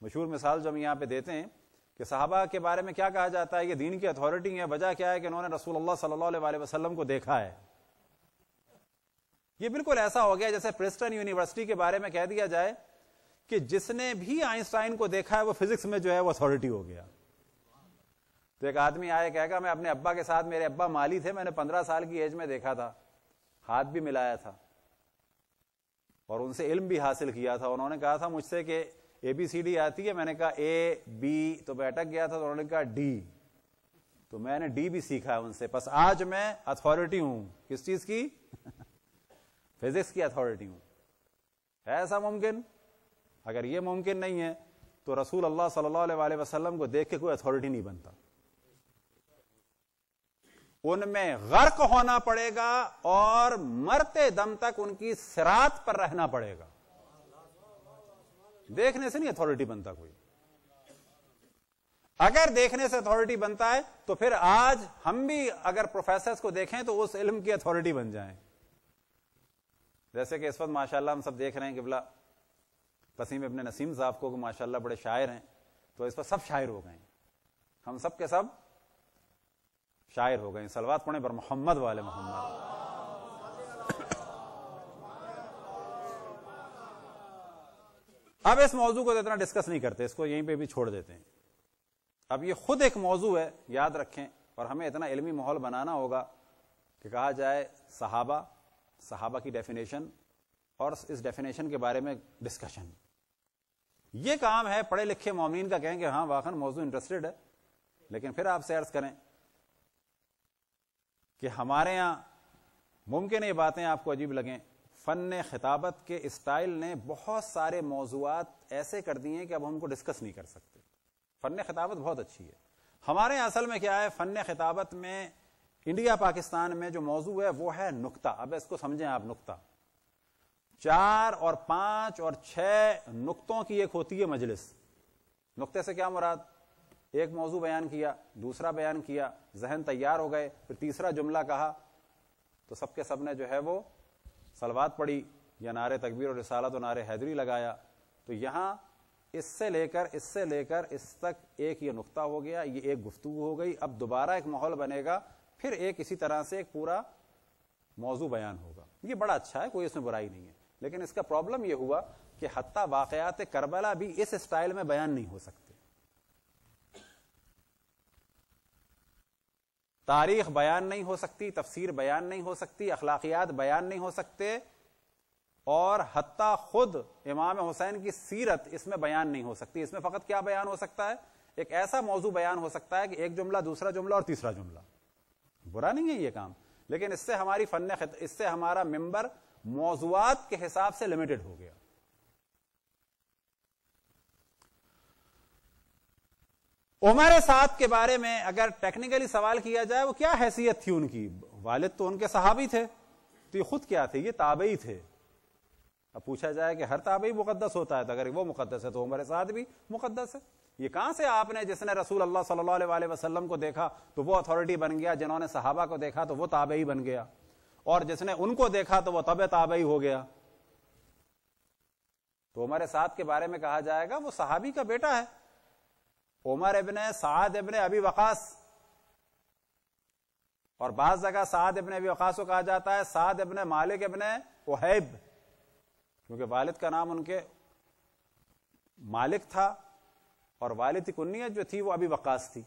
मशहूर मिसाल जो हम यहाँ पे देते हैं कि सहाबा के बारे में क्या कहा जाता है ये दीन की अथॉरिटी है वजह क्या है कि उन्होंने रसूल अल्लाह सल्लल्लाहु अलैहि वसल्लम को देखा है ये बिल्कुल ऐसा हो गया जैसे प्रिस्टन यूनिवर्सिटी के बारे में कह दिया जाए कि जिसने भी आइंस्टाइन को देखा है वो फिजिक्स में जो है वो अथॉरिटी हो गया तो एक आदमी आए कहेगा मैं अपने अब्बा के साथ मेरे अब्बा माली थे मैंने पंद्रह साल की एज में देखा था हाथ भी मिलाया था और उनसे इल्म भी हासिल किया था उन्होंने कहा था मुझसे कि ए बी सी डी आती है मैंने कहा ए बी तो बैठक गया था तो उन्होंने कहा डी तो मैंने डी भी सीखा है उनसे बस आज मैं अथॉरिटी हूं किस चीज की फिजिक्स की अथॉरिटी हूं ऐसा मुमकिन अगर ये मुमकिन नहीं है तो रसूल अल्लाह सल्लल्लाहु अलैहि वसल्लम को देख के कोई अथॉरिटी नहीं बनता उनमें गर्क होना पड़ेगा और मरते दम तक उनकी सिरात पर रहना पड़ेगा देखने से नहीं अथॉरिटी बनता कोई अगर देखने से अथॉरिटी बनता है तो फिर आज हम भी अगर प्रोफेसर को देखें तो उस इल्म की अथॉरिटी बन जाएं जैसे कि इस वक्त माशाल्लाह हम सब देख रहे हैं कि किबला वसीम अपने नसीम साहब को माशाल्लाह बड़े शायर हैं तो इस पर सब शायर हो गए हम सब के सब शायर हो गए सलवात पढ़े पर मोहम्मद वाले मोहम्मद अब इस मौजू को तो इतना डिस्कस नहीं करते इसको यहीं पे भी छोड़ देते हैं अब ये खुद एक मौजू है याद रखें और हमें इतना इलमी माहौल बनाना होगा कि कहा जाए सहाबा सहाबा की डेफिनेशन और इस डेफिनेशन के बारे में डिस्कशन ये काम है पढ़े लिखे मोमिन का कहें कि हाँ वाकन मौजूद इंटरेस्टेड है लेकिन फिर आप सैर्स करें कि हमारे यहां मुमकिन ये बातें आपको अजीब लगें फन खिताबत के स्टाइल ने बहुत सारे मौजूद ऐसे कर दिए हैं कि अब हमको डिस्कस नहीं कर सकते फन खिताबत बहुत अच्छी है हमारे असल में क्या है फन खिताबत में इंडिया पाकिस्तान में जो मौजू है वो है नुकता अब इसको समझें आप नुकता चार और पांच और छह नुकतों की एक होती है मजलिस नुकते से क्या मुराद एक मौजू बयान किया दूसरा बयान किया जहन तैयार हो गए फिर तीसरा जुमला कहा तो सबके सब ने जो है वो सलवाद पढ़ी या नारे तकबीर और रिसालत और नारे हैदरी लगाया तो यहां इससे लेकर इससे लेकर इस तक एक ये नुकता हो गया ये एक गुफ्तु हो गई अब दोबारा एक माहौल बनेगा फिर एक इसी तरह से एक पूरा मौजू बयान होगा ये बड़ा अच्छा है कोई इसमें बुराई नहीं है लेकिन इसका प्रॉब्लम यह हुआ कि हत्ता वाकयात करबला भी इस स्टाइल में बयान नहीं हो सकते तारीख बयान नहीं हो सकती तफसीर बयान नहीं हो सकती अखलाकियात बयान नहीं हो सकते और हत्ता खुद इमाम हुसैन की सीरत इसमें बयान नहीं हो सकती इसमें फकत क्या बयान हो सकता है एक ऐसा मौजू बयान हो सकता है कि एक जुमला दूसरा जुमला और तीसरा जुमला बुरा नहीं है ये काम लेकिन इससे हमारी फन इससे हमारा मेंबर मौजूद के हिसाब से लिमिटेड हो गया उमर साहब के बारे में अगर टेक्निकली सवाल किया जाए वो क्या हैसियत थी उनकी वालिद तो उनके सहाबी थे तो ये खुद क्या थे ये ताबई थे अब पूछा जाए कि हर ताबे ही मुकदस होता है तो अगर वो मुकदस है तो उमर साद भी मुकदस है ये कहां से आपने जिसने रसूल अल्लाह सल्लल्लाहु अलैहि वसल्लम को देखा तो वो अथॉरिटी बन गया जिन्होंने सहाबा को देखा तो वो ताबे बन गया और जिसने उनको देखा तो वो तब ताबे हो गया तो उमर साद के बारे में कहा जाएगा वो सहाबी का बेटा है उमर इबन साद इबन अभी वकास और बाद जगह साद इबन अभी वकास को कहा जाता है साद इबन मालिक इबन ओहैब क्योंकि वालिद का नाम उनके मालिक था और वालिद की कुन्नीत जो थी वो अभी वकास थी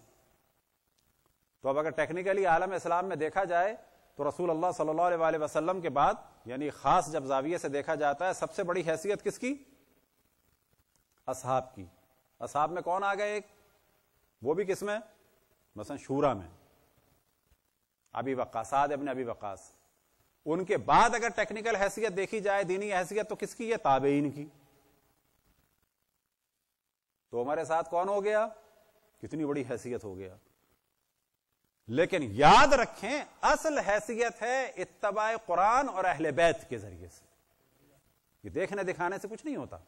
तो अब अगर टेक्निकली आलम इस्लाम में देखा जाए तो रसूल अल्लाह सल्लल्लाहु अलैहि वसल्लम के बाद यानी खास जब जाविये से देखा जाता है सबसे बड़ी हैसियत किसकी असहाब की असहाब में कौन आ गए एक वो भी किसमें मसन शूरा में अभी वक्का साद अभी वकास उनके बाद अगर टेक्निकल हैसियत देखी जाए दीनी हैसियत तो किसकी है ताबेन की तो हमारे साथ कौन हो गया कितनी बड़ी हैसियत हो गया लेकिन याद रखें असल हैसियत है इतबा कुरान और अहल बैत के जरिए से ये देखने दिखाने से कुछ नहीं होता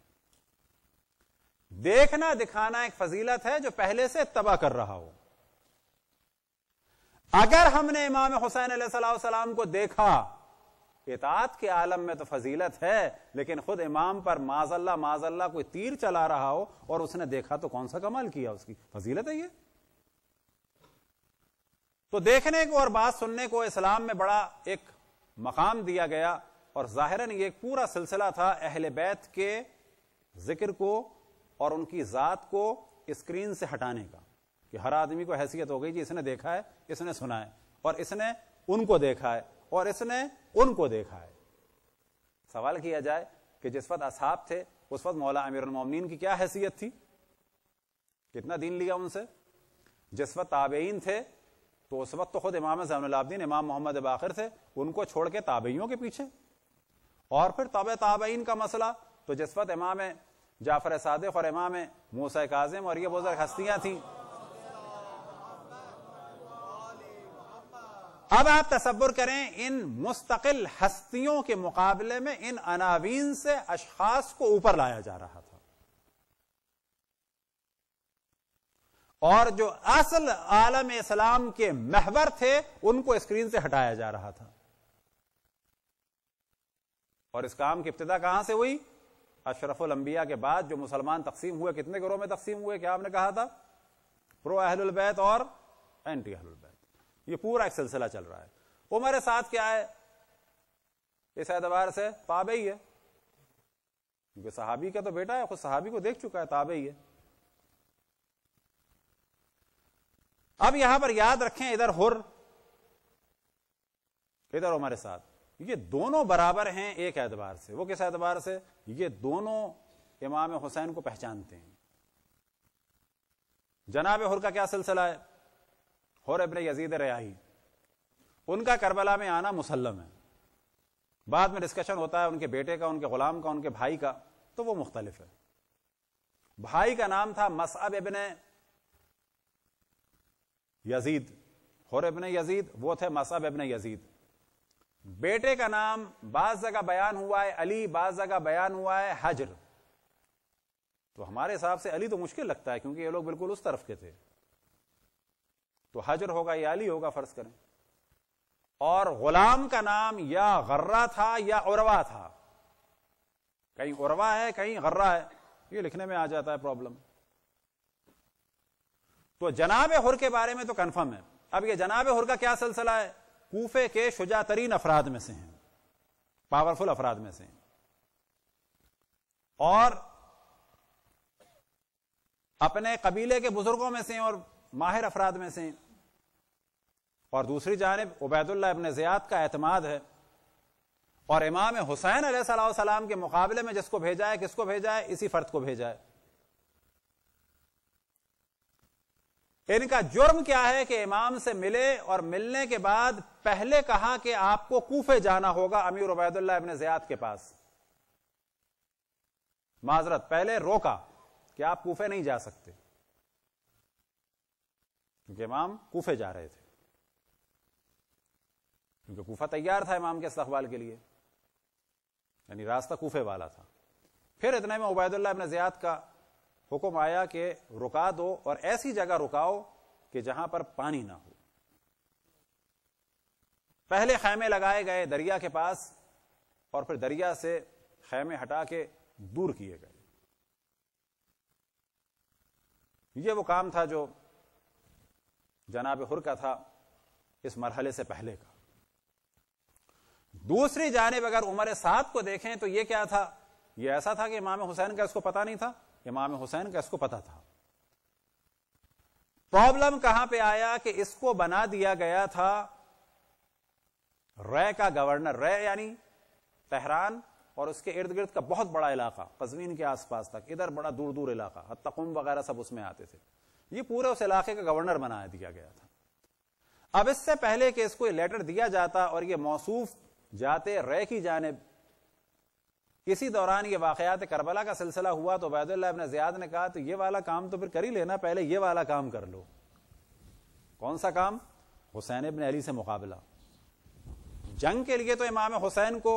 देखना दिखाना एक फजीलत है जो पहले से तबाह कर रहा हो अगर हमने इमाम हुसैन सलाम को देखा इतात के आलम में तो फजीलत है लेकिन खुद इमाम पर माजल्ला माजल्ला कोई तीर चला रहा हो और उसने देखा तो कौन सा कमाल किया उसकी फजीलत है ये तो देखने को और बात सुनने को इस्लाम में बड़ा एक मकाम दिया गया और जाहिर ये एक पूरा सिलसिला था अहल बैत के जिक्र को और उनकी ज़ात को स्क्रीन से हटाने का कि हर आदमी को हैसियत हो गई जी इसने देखा है इसने सुना है और इसने उनको देखा है और इसने उनको देखा है सवाल किया जाए कि जिस वक्त असाब थे उस वक्त मौला अमीर उलमोमिन की क्या हैसियत थी कितना दिन लिया उनसे जिस वक्त ताबेन थे तो उस वक्त तो खुद इमाम जैनलाब्दीन इमाम मोहम्मद बाखिर थे उनको छोड़ के ताबेइयों के पीछे और फिर तब ताबेइन का मसला तो जिस वक्त इमाम जाफर सादिक और इमाम मूसा काजिम और ये बुजुर्ग हस्तियां थीं अब आप तस्वुर करें इन मुस्तकिल हस्तियों के मुकाबले में इन अनावीन से अशखास को ऊपर लाया जा रहा था और जो असल आलम इस्लाम के महवर थे उनको स्क्रीन से हटाया जा रहा था और इस काम की इब्तदा कहां से हुई अशरफुल अंबिया के बाद जो मुसलमान तकसीम हुए कितने गिरोह में तकसीम हुए क्या आपने कहा था प्रो अहलुल बैत और एंटी अहलुल बैत ये पूरा एक सिलसिला चल रहा है वो मेरे साथ क्या है इस एतबार से ताबे ही है क्योंकि सहाबी का तो बेटा है खुद सहाबी को देख चुका है ताबे ही है अब यहां पर याद रखें इधर हुर इधर हमारे साथ ये दोनों बराबर हैं एक एतबार से वो किस एतबार से ये दोनों इमाम हुसैन को पहचानते हैं जनाब हुर का क्या सिलसिला है हुर इबन यजीद रयाही उनका करबला में आना मुसलम है बाद में डिस्कशन होता है उनके बेटे का उनके गुलाम का उनके भाई का तो वो मुख्तलिफ है भाई का नाम था मसअब इबन यजीद हुर इबन यजीद वो थे मसअब इबन यजीद बेटे का नाम बाज जगह बयान हुआ है अली बाज जगह बयान हुआ है हजर तो हमारे हिसाब से अली तो मुश्किल लगता है क्योंकि ये लोग बिल्कुल उस तरफ के थे तो हजर होगा या अली होगा फर्ज करें और गुलाम का नाम या गर्रा था या उरवा था कहीं उरवा है कहीं गर्रा है ये लिखने में आ जाता है प्रॉब्लम तो जनाब हुर के बारे में तो कंफर्म है अब ये जनाब हुर का क्या सिलसिला है कूफे के शुजा तरीन अफराद में से हैं पावरफुल अफराद में से हैं और अपने कबीले के बुजुर्गों में से हैं और माहिर अफराद में से और दूसरी जानब उबैदुल्ला इबन ज़ियाद का एतमाद है और इमाम हुसैन सलाम के मुकाबले में जिसको भेजा है किसको भेजा है इसी फर्द को भेजा है इनका जुर्म क्या है कि इमाम से मिले और मिलने के बाद पहले कहा कि आपको कूफे जाना होगा अमीर उबैदुल्ला इबन ज़ियाद के पास माजरत पहले रोका कि आप कूफे नहीं जा सकते क्योंकि इमाम कूफे जा रहे थे क्योंकि कूफा तैयार था इमाम के इस्तकबाल के लिए यानी रास्ता कूफे वाला था फिर इतने में उबैदुल्ला इबन जियाद का हुक्म आया कि रुका दो और ऐसी जगह रुकाओ कि जहां पर पानी ना हो पहले खैमे लगाए गए दरिया के पास और फिर दरिया से खैमे हटा के दूर किए गए ये वो काम था जो जनाब हुर का था इस मरहले से पहले का दूसरी जानब अगर उमर सात को देखें तो यह क्या था यह ऐसा था कि इमाम हुसैन का इसको पता नहीं था इमाम हुसैन का इसको पता था प्रॉब्लम कहां पर आया कि इसको बना दिया गया था रय का गवर्नर रय यानी तेहरान और उसके इर्द गिर्द का बहुत बड़ा इलाका कजवीन के आसपास तक इधर बड़ा दूर दूर इलाका हत्तकुम वगैरह सब उसमें आते थे ये पूरा उस इलाके का गवर्नर बना दिया गया था अब इससे पहले कि इसको लेटर दिया जाता और ये मौसूफ जाते रह की जाने किसी दौरान ये वाकयात करबला का सिलसिला हुआ तो वैदुल्ला इबन जियाद ने कहा तो ये वाला काम तो फिर कर ही लेना पहले ये वाला काम कर लो कौन सा काम हुसैन इबन अली से मुकाबला जंग के लिए तो इमाम हुसैन को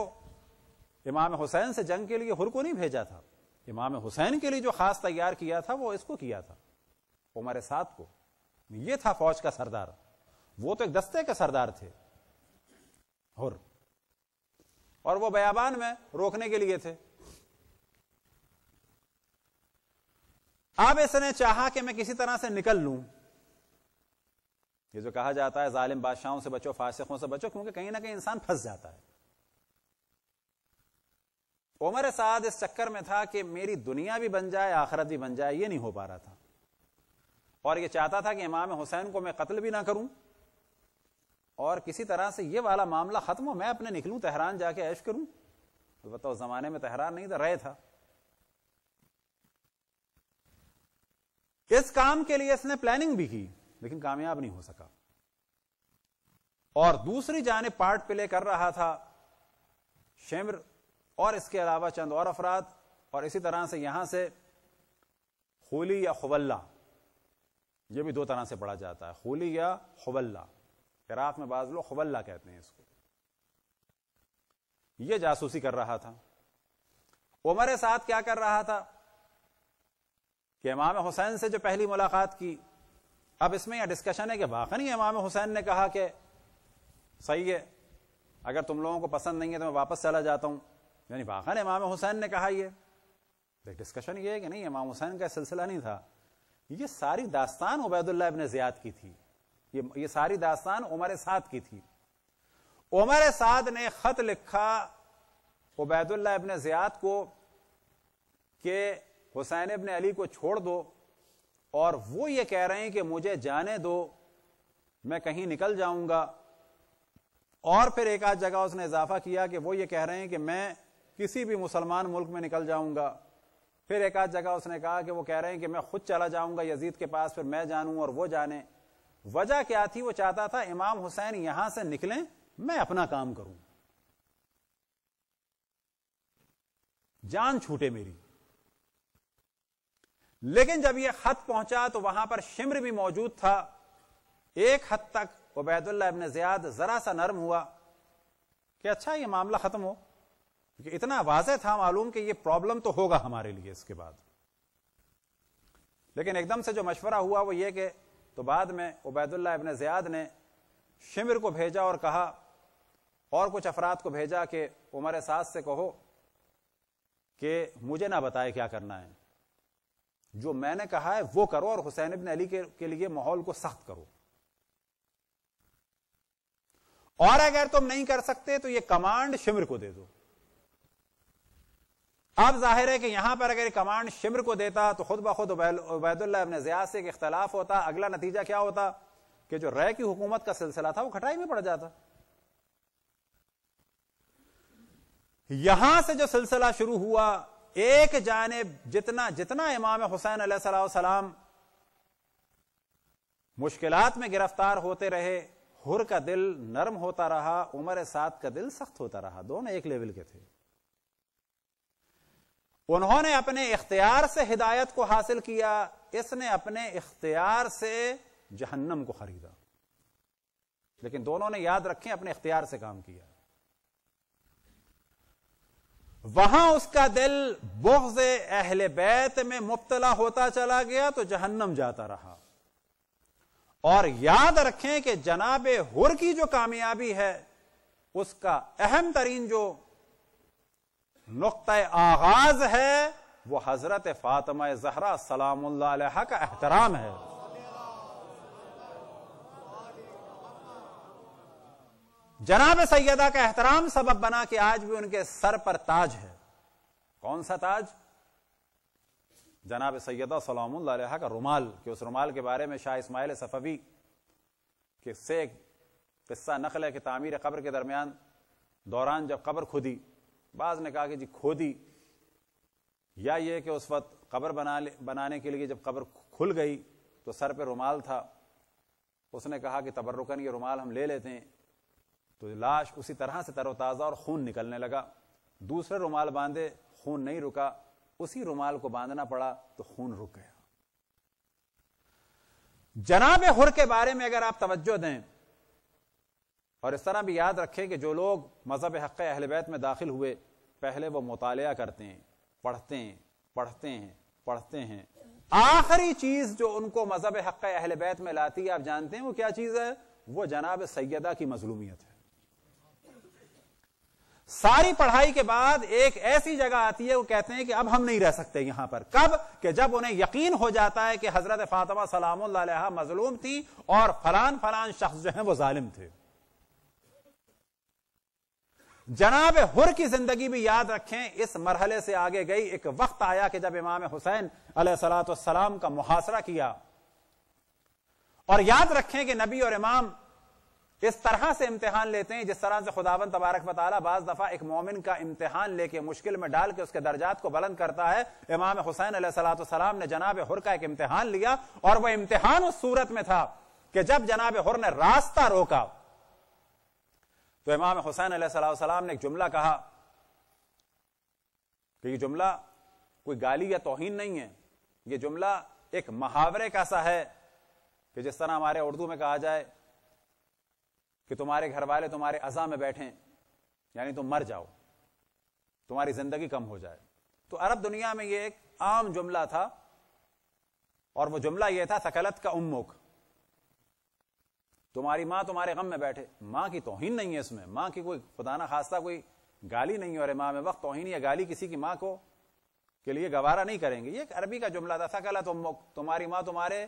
इमाम हुसैन से जंग के लिए हुर को नहीं भेजा था इमाम हुसैन के लिए जो खास तैयार किया था वो इसको किया था उमर हमारे साथ को ये था फौज का सरदार वो तो एक दस्ते के सरदार थे और और वो बयाबान में रोकने के लिए थे अब इसने चाहा कि मैं किसी तरह से निकल लू ये जो कहा जाता है जालिम बादशाहों से बचो फासिकों से बचो क्योंकि कहीं ना कहीं इंसान फंस जाता है उमर साद इस चक्कर में था कि मेरी दुनिया भी बन जाए आखरत भी बन जाए ये नहीं हो पा रहा था और ये चाहता था कि इमाम हुसैन को मैं कत्ल भी ना करूं और किसी तरह से ये वाला मामला खत्म हो मैं अपने निकलूं तेहरान जाके ऐश करूं तो बताओ जमाने में तेहरान नहीं था रहे था इस काम के लिए इसने प्लानिंग भी की लेकिन कामयाब नहीं हो सका और दूसरी जाने पार्ट प्ले कर रहा था शिमर और इसके अलावा चंद और अफराद और इसी तरह से यहां से होली या खुबल्ला यह भी दो तरह से पढ़ा जाता है होली या हवल्ला इराक में बाज लोग हवल्ला कहते हैं इसको यह जासूसी कर रहा था उमर साथ क्या कर रहा था कि इमाम हुसैन से जो पहली मुलाकात की अब इसमें यह डिस्कशन है कि वाकई इमाम हुसैन ने कहा कि सही है अगर तुम लोगों को पसंद नहीं है तो मैं वापस चला जाता हूं यानी वाकई इमाम हुसैन ने कहा यह डिस्कशन तो ये है कि नहीं इमाम हुसैन का सिलसिला नहीं था ये सारी दास्तान उबैदुल्ला इब्ने जियाद की थी ये ये सारी दास्तान उमर साद की थी उमर साद ने खत लिखा उबैदुल्ला इब्ने जियाद को कि हुसैन इबन अली को छोड़ दो और वो ये कह रहे हैं कि मुझे जाने दो मैं कहीं निकल जाऊंगा और फिर एक आध जगह उसने इजाफा किया कि वो ये कह रहे हैं कि मैं किसी भी मुसलमान मुल्क में निकल जाऊंगा फिर एक आध जगह उसने कहा कि वो कह रहे हैं कि मैं खुद चला जाऊंगा यजीद के पास फिर मैं जानूं और वो जाने वजह क्या थी वो चाहता था इमाम हुसैन यहां से निकलें मैं अपना काम करूं जान छूटे मेरी लेकिन जब यह खत पहुंचा तो वहां पर शिमर भी मौजूद था एक हद तक उबैदुल्ला इबन जियाद जरा सा नर्म हुआ कि अच्छा ये मामला खत्म हो क्योंकि इतना वाजह था मालूम कि ये प्रॉब्लम तो होगा हमारे लिए इसके बाद लेकिन एकदम से जो मशवरा हुआ वो ये कि तो बाद में उबैदुल्ला इबन ज़ियाद ने शिमिर को भेजा और कहा और कुछ अफराद को भेजा कि उमर सास से कहो कि मुझे ना बताए क्या करना है जो मैंने कहा है वो करो और हुसैन इबन अली के, के लिए माहौल को सख्त करो और अगर तुम नहीं कर सकते तो ये कमांड शिमिर को दे दो अब जाहिर है कि यहां पर अगर कमांड शिमर को देता तो खुद ब खुद उबैदुल्ला अबन जियाद से एक इख्तलाफ होता अगला नतीजा क्या होता कि जो रे की हुकूमत का सिलसिला था वो खटाई में पड़ जाता यहां से जो सिलसिला शुरू हुआ एक जाने जितना जितना इमाम हुसैन सलाम मुश्किल में गिरफ्तार होते रहे हुर का दिल नरम होता रहा उमर सात का दिल सख्त होता रहा दोनों एक लेवल के थे उन्होंने अपने इख्तियार से हिदायत को हासिल किया इसने अपने इख्तियार से जहन्नम को खरीदा लेकिन दोनों ने याद रखें अपने इख्तियार से काम किया वहां उसका दिल बोहज अहल बैत में मुबतला होता चला गया तो जहन्नम जाता रहा और याद रखें कि जनाब हुर की जो कामयाबी है उसका अहम तरीन जो नुक़ आगाज है वो हजरत फातमा जहरा सलाम का एहतराम है जनाब सैदा का एहतराम सबब बना कि आज भी उनके सर पर ताज है कौन सा ताज जनाब सैदा सलाम का रुमाल कि उस रुमाल के बारे में शाह इस्माइल सफ़वी के से किस्सा नकल है कि तामीर कब्र के दरमियान दौरान जब कब्र खुदी बाज ने कहा कि जी खोदी या ये कि उस वक्त कब्र बना बनाने के लिए जब कब्र खुल गई तो सर पे रुमाल था उसने कहा कि तबर्रुकन ये रुमाल हम ले लेते हैं तो लाश उसी तरह से तरोताज़ा और खून निकलने लगा दूसरे रुमाल बांधे खून नहीं रुका उसी रुमाल को बांधना पड़ा तो खून रुक गया जनाब हुर के बारे में अगर आप तवज्जो दें और इस तरह भी याद रखें कि जो लोग मज़हब हक़ अहल बैत में दाखिल हुए पहले वो मुताल करते हैं पढ़ते हैं पढ़ते हैं पढ़ते हैं आखिरी चीज जो उनको मजहब हक़ अहल बैत में लाती है आप जानते हैं वो क्या चीज है वो जनाब सैदा की मजलूमियत है सारी पढ़ाई के बाद एक ऐसी जगह आती है वो कहते हैं कि अब हम नहीं रह सकते यहां पर कब कि जब उन्हें यकीन हो जाता है कि हजरत फातमा सलाम मजलूम थी और फलान फलान शख्स जो है वो जालिम थे जनाब हुर की जिंदगी भी याद रखें इस मरहले से आगे गई एक वक्त आया कि जब इमाम हुसैन सलाम का मुहासरा किया और याद रखें कि नबी और इमाम इस तरह से इम्तिहान लेते हैं जिस तरह से खुदावन तबारक बताला बाज दफा एक मोमिन का इम्तिहान लेके मुश्किल में डाल के उसके दर्जात को बुलंद करता है इमाम हुसैन सलाम ने जनाब हुर का एक इम्तिहान लिया और वह इम्तिहान उस सूरत में था कि जब जनाब हुर ने रास्ता रोका तो इमाम हुसैन सलाम ने एक जुमला कहा कि ये जुमला कोई गाली या तोहन नहीं है ये जुमला एक मुहावरे का सा है कि जिस तरह हमारे उर्दू में कहा जाए कि तुम्हारे घर वाले तुम्हारे अजा में बैठे यानी तुम मर जाओ तुम्हारी जिंदगी कम हो जाए तो अरब दुनिया में ये एक आम जुमला था और वो जुमला यह था सकलत का उम्मुख तुम्हारी माँ तुम्हारे गम में बैठे माँ की तोहिन नहीं है इसमें माँ की कोई खुदाना खासा कोई गाली नहीं है और माँ में वक्त तोहिन या गाली किसी की माँ को के लिए गवारा नहीं करेंगे ये एक अरबी का जुमला था सकला तुम तुम्हारी माँ तुम्हारे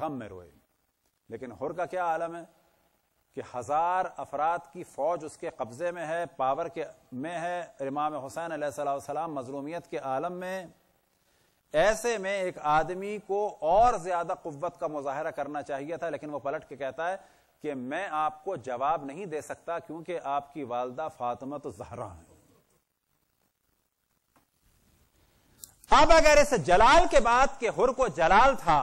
गम में रोए लेकिन हुर का क्या आलम है कि हजार अफराद की फौज उसके कब्जे में है पावर के में है इमाम हुसैन सलाम मजलूमियत के आलम में ऐसे में एक आदमी को और ज्यादा कुत का मुजाहरा करना चाहिए था लेकिन वह पलट के कहता है कि मैं आपको जवाब नहीं दे सकता क्योंकि आपकी वालदा फातमत तो जहरा है अब अगर इस जलाल के बाद के हुर को जलाल था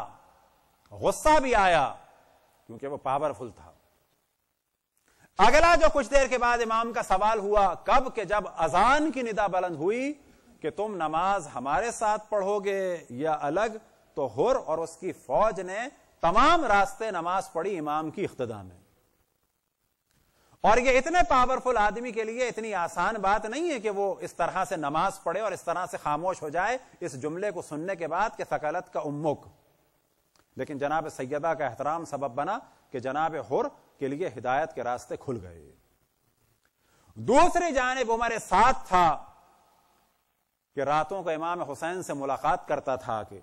गुस्सा भी आया क्योंकि वो पावरफुल था अगला जो कुछ देर के बाद इमाम का सवाल हुआ कब के जब अजान की निदा बुलंद हुई कि तुम नमाज हमारे साथ पढ़ोगे या अलग तो हुर और उसकी फौज ने तमाम रास्ते नमाज पढ़ी इमाम की इख्तदा में और ये इतने पावरफुल आदमी के लिए इतनी आसान बात नहीं है कि वो इस तरह से नमाज पढ़े और इस तरह से खामोश हो जाए इस जुमले को सुनने के बाद कि सकालत का उम्मुक लेकिन जनाब सैदा का एहतराम सबब बना कि जनाब हुर के लिए हिदायत के रास्ते खुल गए दूसरी जानब उमर साथ था कि रातों को इमाम हुसैन से मुलाकात करता था आके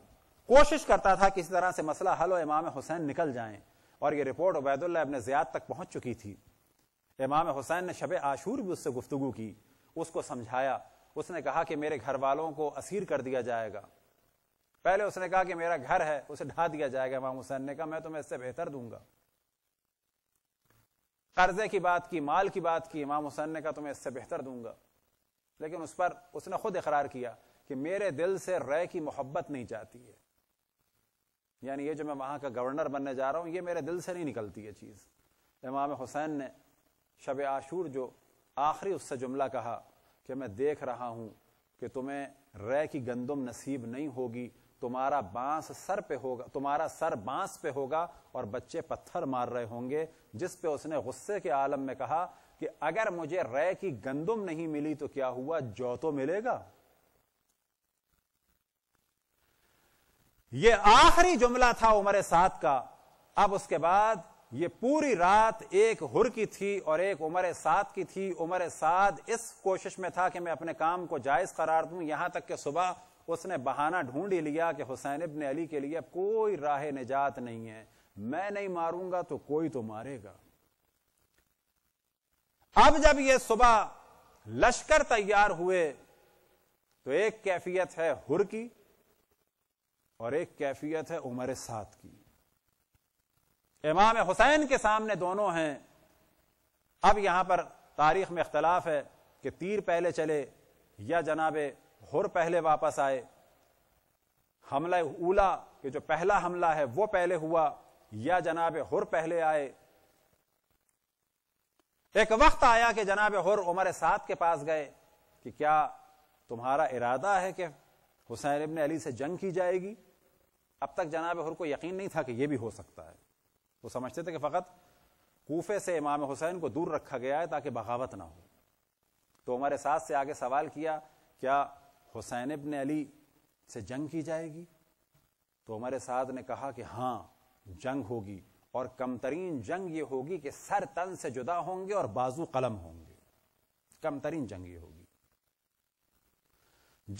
कोशिश करता था कि इस तरह से मसला हल हो इमाम हुसैन निकल जाएं और ये रिपोर्ट उबैदुल्ला अपने ज़ियाद तक पहुंच चुकी थी इमाम हुसैन ने शब आशूर भी उससे गुफ्तु की उसको समझाया उसने कहा कि मेरे घर वालों को असीर कर दिया जाएगा पहले उसने कहा कि मेरा घर है उसे ढा दिया जाएगा इमाम हुसैन ने कहा मैं तुम्हें इससे बेहतर दूंगा कर्जे की बात की माल की बात की इमाम हुसैन ने कहा तुम्हें इससे बेहतर दूंगा लेकिन उस पर उसने खुद इकरार किया कि मेरे दिल से रह की मोहब्बत नहीं जाती है यानी ये जो मैं वहां का गवर्नर बनने जा रहा हूं ये मेरे दिल से नहीं निकलती है चीज इमाम हुसैन ने शब आशूर जो आखिरी उससे जुमला कहा कि मैं देख रहा हूं कि तुम्हें रह की गंदम नसीब नहीं होगी तुम्हारा बांस सर पे होगा तुम्हारा सर बांस पे होगा और बच्चे पत्थर मार रहे होंगे जिस पे उसने गुस्से के आलम में कहा कि अगर मुझे रय की गंदुम नहीं मिली तो क्या हुआ जौ तो मिलेगा यह आखिरी जुमला था उमर सात का अब उसके बाद ये पूरी रात एक हुर की थी और एक उमर सात की थी उमर सात इस कोशिश में था कि मैं अपने काम को जायज करार दूं यहां तक कि सुबह उसने बहाना ढूंढ ही लिया कि हुसैन इबन अली के लिए कोई राह निजात नहीं है मैं नहीं मारूंगा तो कोई तो मारेगा अब जब ये सुबह लश्कर तैयार हुए तो एक कैफियत है हुर की और एक कैफियत है उमर सात की इमाम हुसैन के सामने दोनों हैं अब यहां पर तारीख में इख्तलाफ है कि तीर पहले चले या जनाब हुर पहले वापस आए हमला उला के जो पहला हमला है वो पहले हुआ या जनाब हुर पहले आए एक वक्त आया कि जनाब हुर उमर साद के पास गए कि क्या तुम्हारा इरादा है कि हुसैन इबन अली से जंग की जाएगी अब तक जनाब हुर को यकीन नहीं था कि यह भी हो सकता है वो समझते थे कि फ़कत कोफे से इमाम हुसैन को दूर रखा गया है ताकि बगावत ना हो तो उमर साद से आगे सवाल किया क्या हुसैन इबन अली से जंग की जाएगी तो उमर साथ ने कहा कि हाँ जंग होगी और कमतरीन जंग ये होगी कि सर तन से जुदा होंगे और बाजू कलम होंगे कमतरीन जंग ये होगी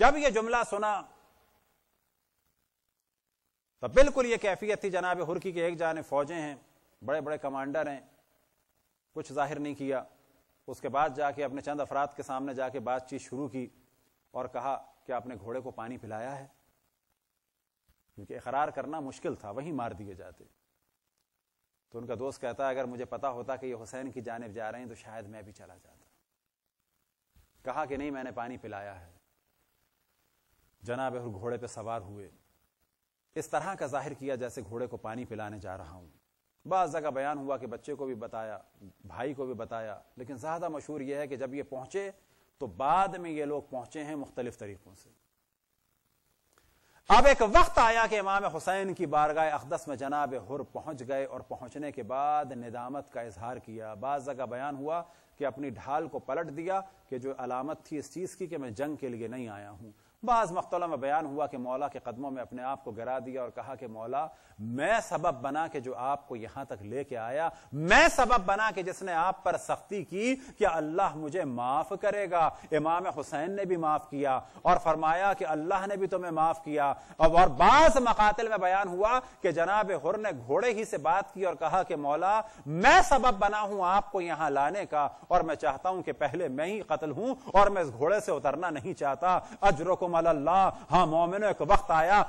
जब यह जुमला सुना तो बिल्कुल यह कैफियत थी जनाब हुरकी के एक जाने फौजें हैं बड़े बड़े कमांडर हैं कुछ जाहिर नहीं किया उसके बाद जाके अपने चंद अफराद के सामने जाके बातचीत शुरू की और कहा कि आपने घोड़े को पानी पिलाया है क्योंकि इकरार करना मुश्किल था वहीं मार दिए जाते तो उनका दोस्त कहता है अगर मुझे पता होता कि ये हुसैन की जानब जा रहे हैं तो शायद मैं भी चला जाता कहा कि नहीं मैंने पानी पिलाया है जनाब और घोड़े पर सवार हुए इस तरह का जाहिर किया जैसे घोड़े को पानी पिलाने जा रहा हूं बाज जगह बयान हुआ कि बच्चे को भी बताया भाई को भी बताया लेकिन ज्यादा मशहूर यह है कि जब ये पहुंचे तो बाद में ये लोग पहुंचे हैं मुख्तलिफ तरीकों से अब एक वक्त आया कि इमाम हुसैन की बारगाह अकदस में जनाब हुर पहुंच गए और पहुंचने के बाद निदामत का इजहार किया बाद जगह बयान हुआ कि अपनी ढाल को पलट दिया कि जो अलामत थी इस चीज की कि मैं जंग के लिए नहीं आया हूं बाज मख्तला में बयान हुआ कि मौला के कदमों में अपने आप को गिरा दिया और कहा कि मौला मैं सबब बना के जो आपको यहां तक लेके आया मैं सबब बना के जिसने आप पर सख्ती की कि अल्लाह मुझे माफ करेगा इमाम हुसैन ने भी माफ किया और फरमाया कि अल्लाह ने भी तुम्हें माफ किया और बाज मकातिल में बयान हुआ कि जनाब हुर ने घोड़े ही से बात की और कहा कि मौला मैं सबब बना हूं आपको यहां लाने का और मैं चाहता हूं कि पहले मैं ही कतल हूं और मैं इस घोड़े से उतरना नहीं चाहता अजरकुम वक्त आया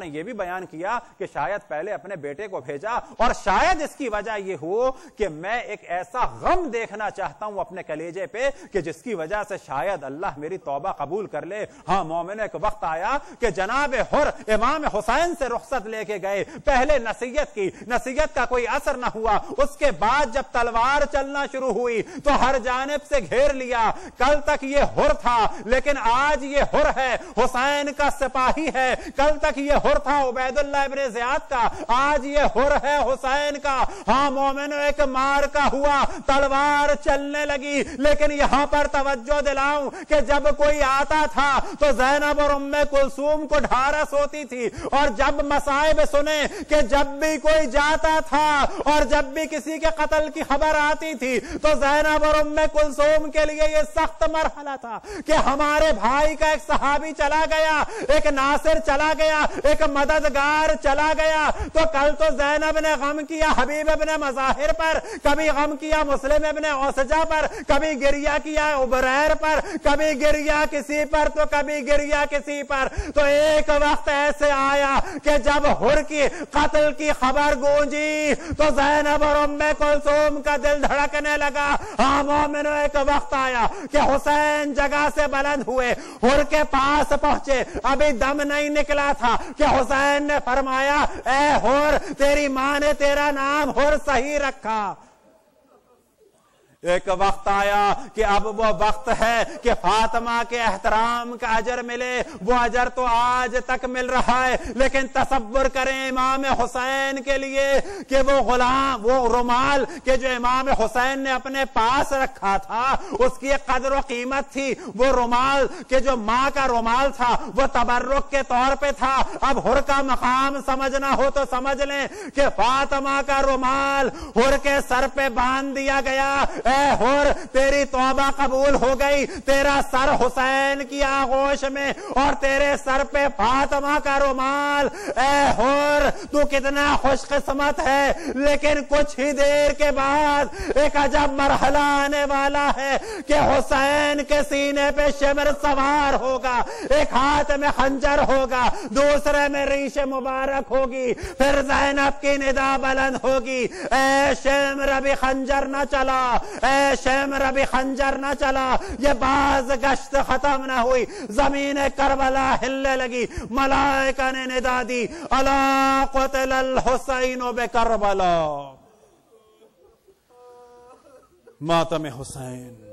ने यह भी बयान किया अपने बेटे को भेजा और शायद इसकी वजह यह हो कि मैं एक ऐसा गम देखना चाहता हूं अपने कलेजे पे कि जिसकी वजह से शायद अल्लाह मेरी तौबा कबूल कर ले हाँ मोमिनो एक वक्त आया कि जनाब हर इमाम हुसैन से रुख्सत लेके गए पहले नसीहत की नसीहत का कोई असर ना हुआ उसके बाद जब तलवार चलना शुरू हुई तो हर जानब से घेर लिया कल तक ये हुर था लेकिन आज ये हुर है हुसैन का सिपाही है कल तक ये हुर था उबैदुल्लाह इब्ने जियाद का आज ये हुर है हुसैन का हाँ मोमिन एक मार का हुआ तलवार चलने लगी लेकिन यहां पर तवज्जो दिलाऊं कि जब कोई आता था तो जैनब और उम्मे कुलसूम को ढारस होती थी और जब मसाइब सुने कि जब भी कोई जाता था और जब भी किसी के कत्ल की खबर आती थी तो जैनब और उम्मे कुलसूम के लिए ये सख्त मरहला था कि हमारे भाई का एक सहाबी चला गया एक नासिर चला गया एक मददगार चला गया तो कल तो जैनब ने गम किया हबीब अपने मजाहिर पर कभी गम किया मुस्लिम अपने औसजा पर कभी गिरिया किया उबरैर पर कभी गिरिया किसी पर तो कभी गिरिया किसी पर तो एक वक्त ऐसे आया कि जब हुर की कत्ल की खबर गूंजी तो जैनब और उम्मे कुलसूम का दिल धड़कने लगा हाँ मोमिनो एक वक्त आया कि हुसैन जगह से बुलंद हुए हुए हुर के पास पहुंचे अभी दम नहीं निकला था कि हुसैन ने फरमाया ए हुर तेरी मां ने तेरा नाम हुर सही रखा एक वक्त आया कि अब वो वक्त है कि फातिमा के एहतराम का अजर मिले वो अजर तो आज तक मिल रहा है लेकिन तस्वर करें इमाम हुसैन के लिए कि वो गुलाम वो रुमाल के जो इमाम हुसैन ने अपने पास रखा था उसकी एक कदर कीमत थी वो रुमाल के जो माँ का रुमाल था वो तबर्रुक के तौर पे था अब हुर का मकाम समझना हो तो समझ लें कि फातिमा का रुमाल हुर के सर पे बांध दिया गया होर तेरी तोबा कबूल हो गई तेरा सर हुसैन की आगोश में और तेरे सर पे फातमा का रुमाल ए तू कितना खुशकिस्मत है लेकिन कुछ ही देर के बाद एक अजब मरहला आने वाला है कि हुसैन के सीने पे शिमर सवार होगा एक हाथ में खंजर होगा दूसरे में रीश मुबारक होगी फिर जैनब की निदा बुलंद होगी ए शमर अभी खंजर न चला शमर अभी खंजर न चला ये बाज गश्त खत्म न हुई जमीन करबला हिलने लगी मलायका ने निदा दी अला कतल हुसैन बे करबला मातम हुसैन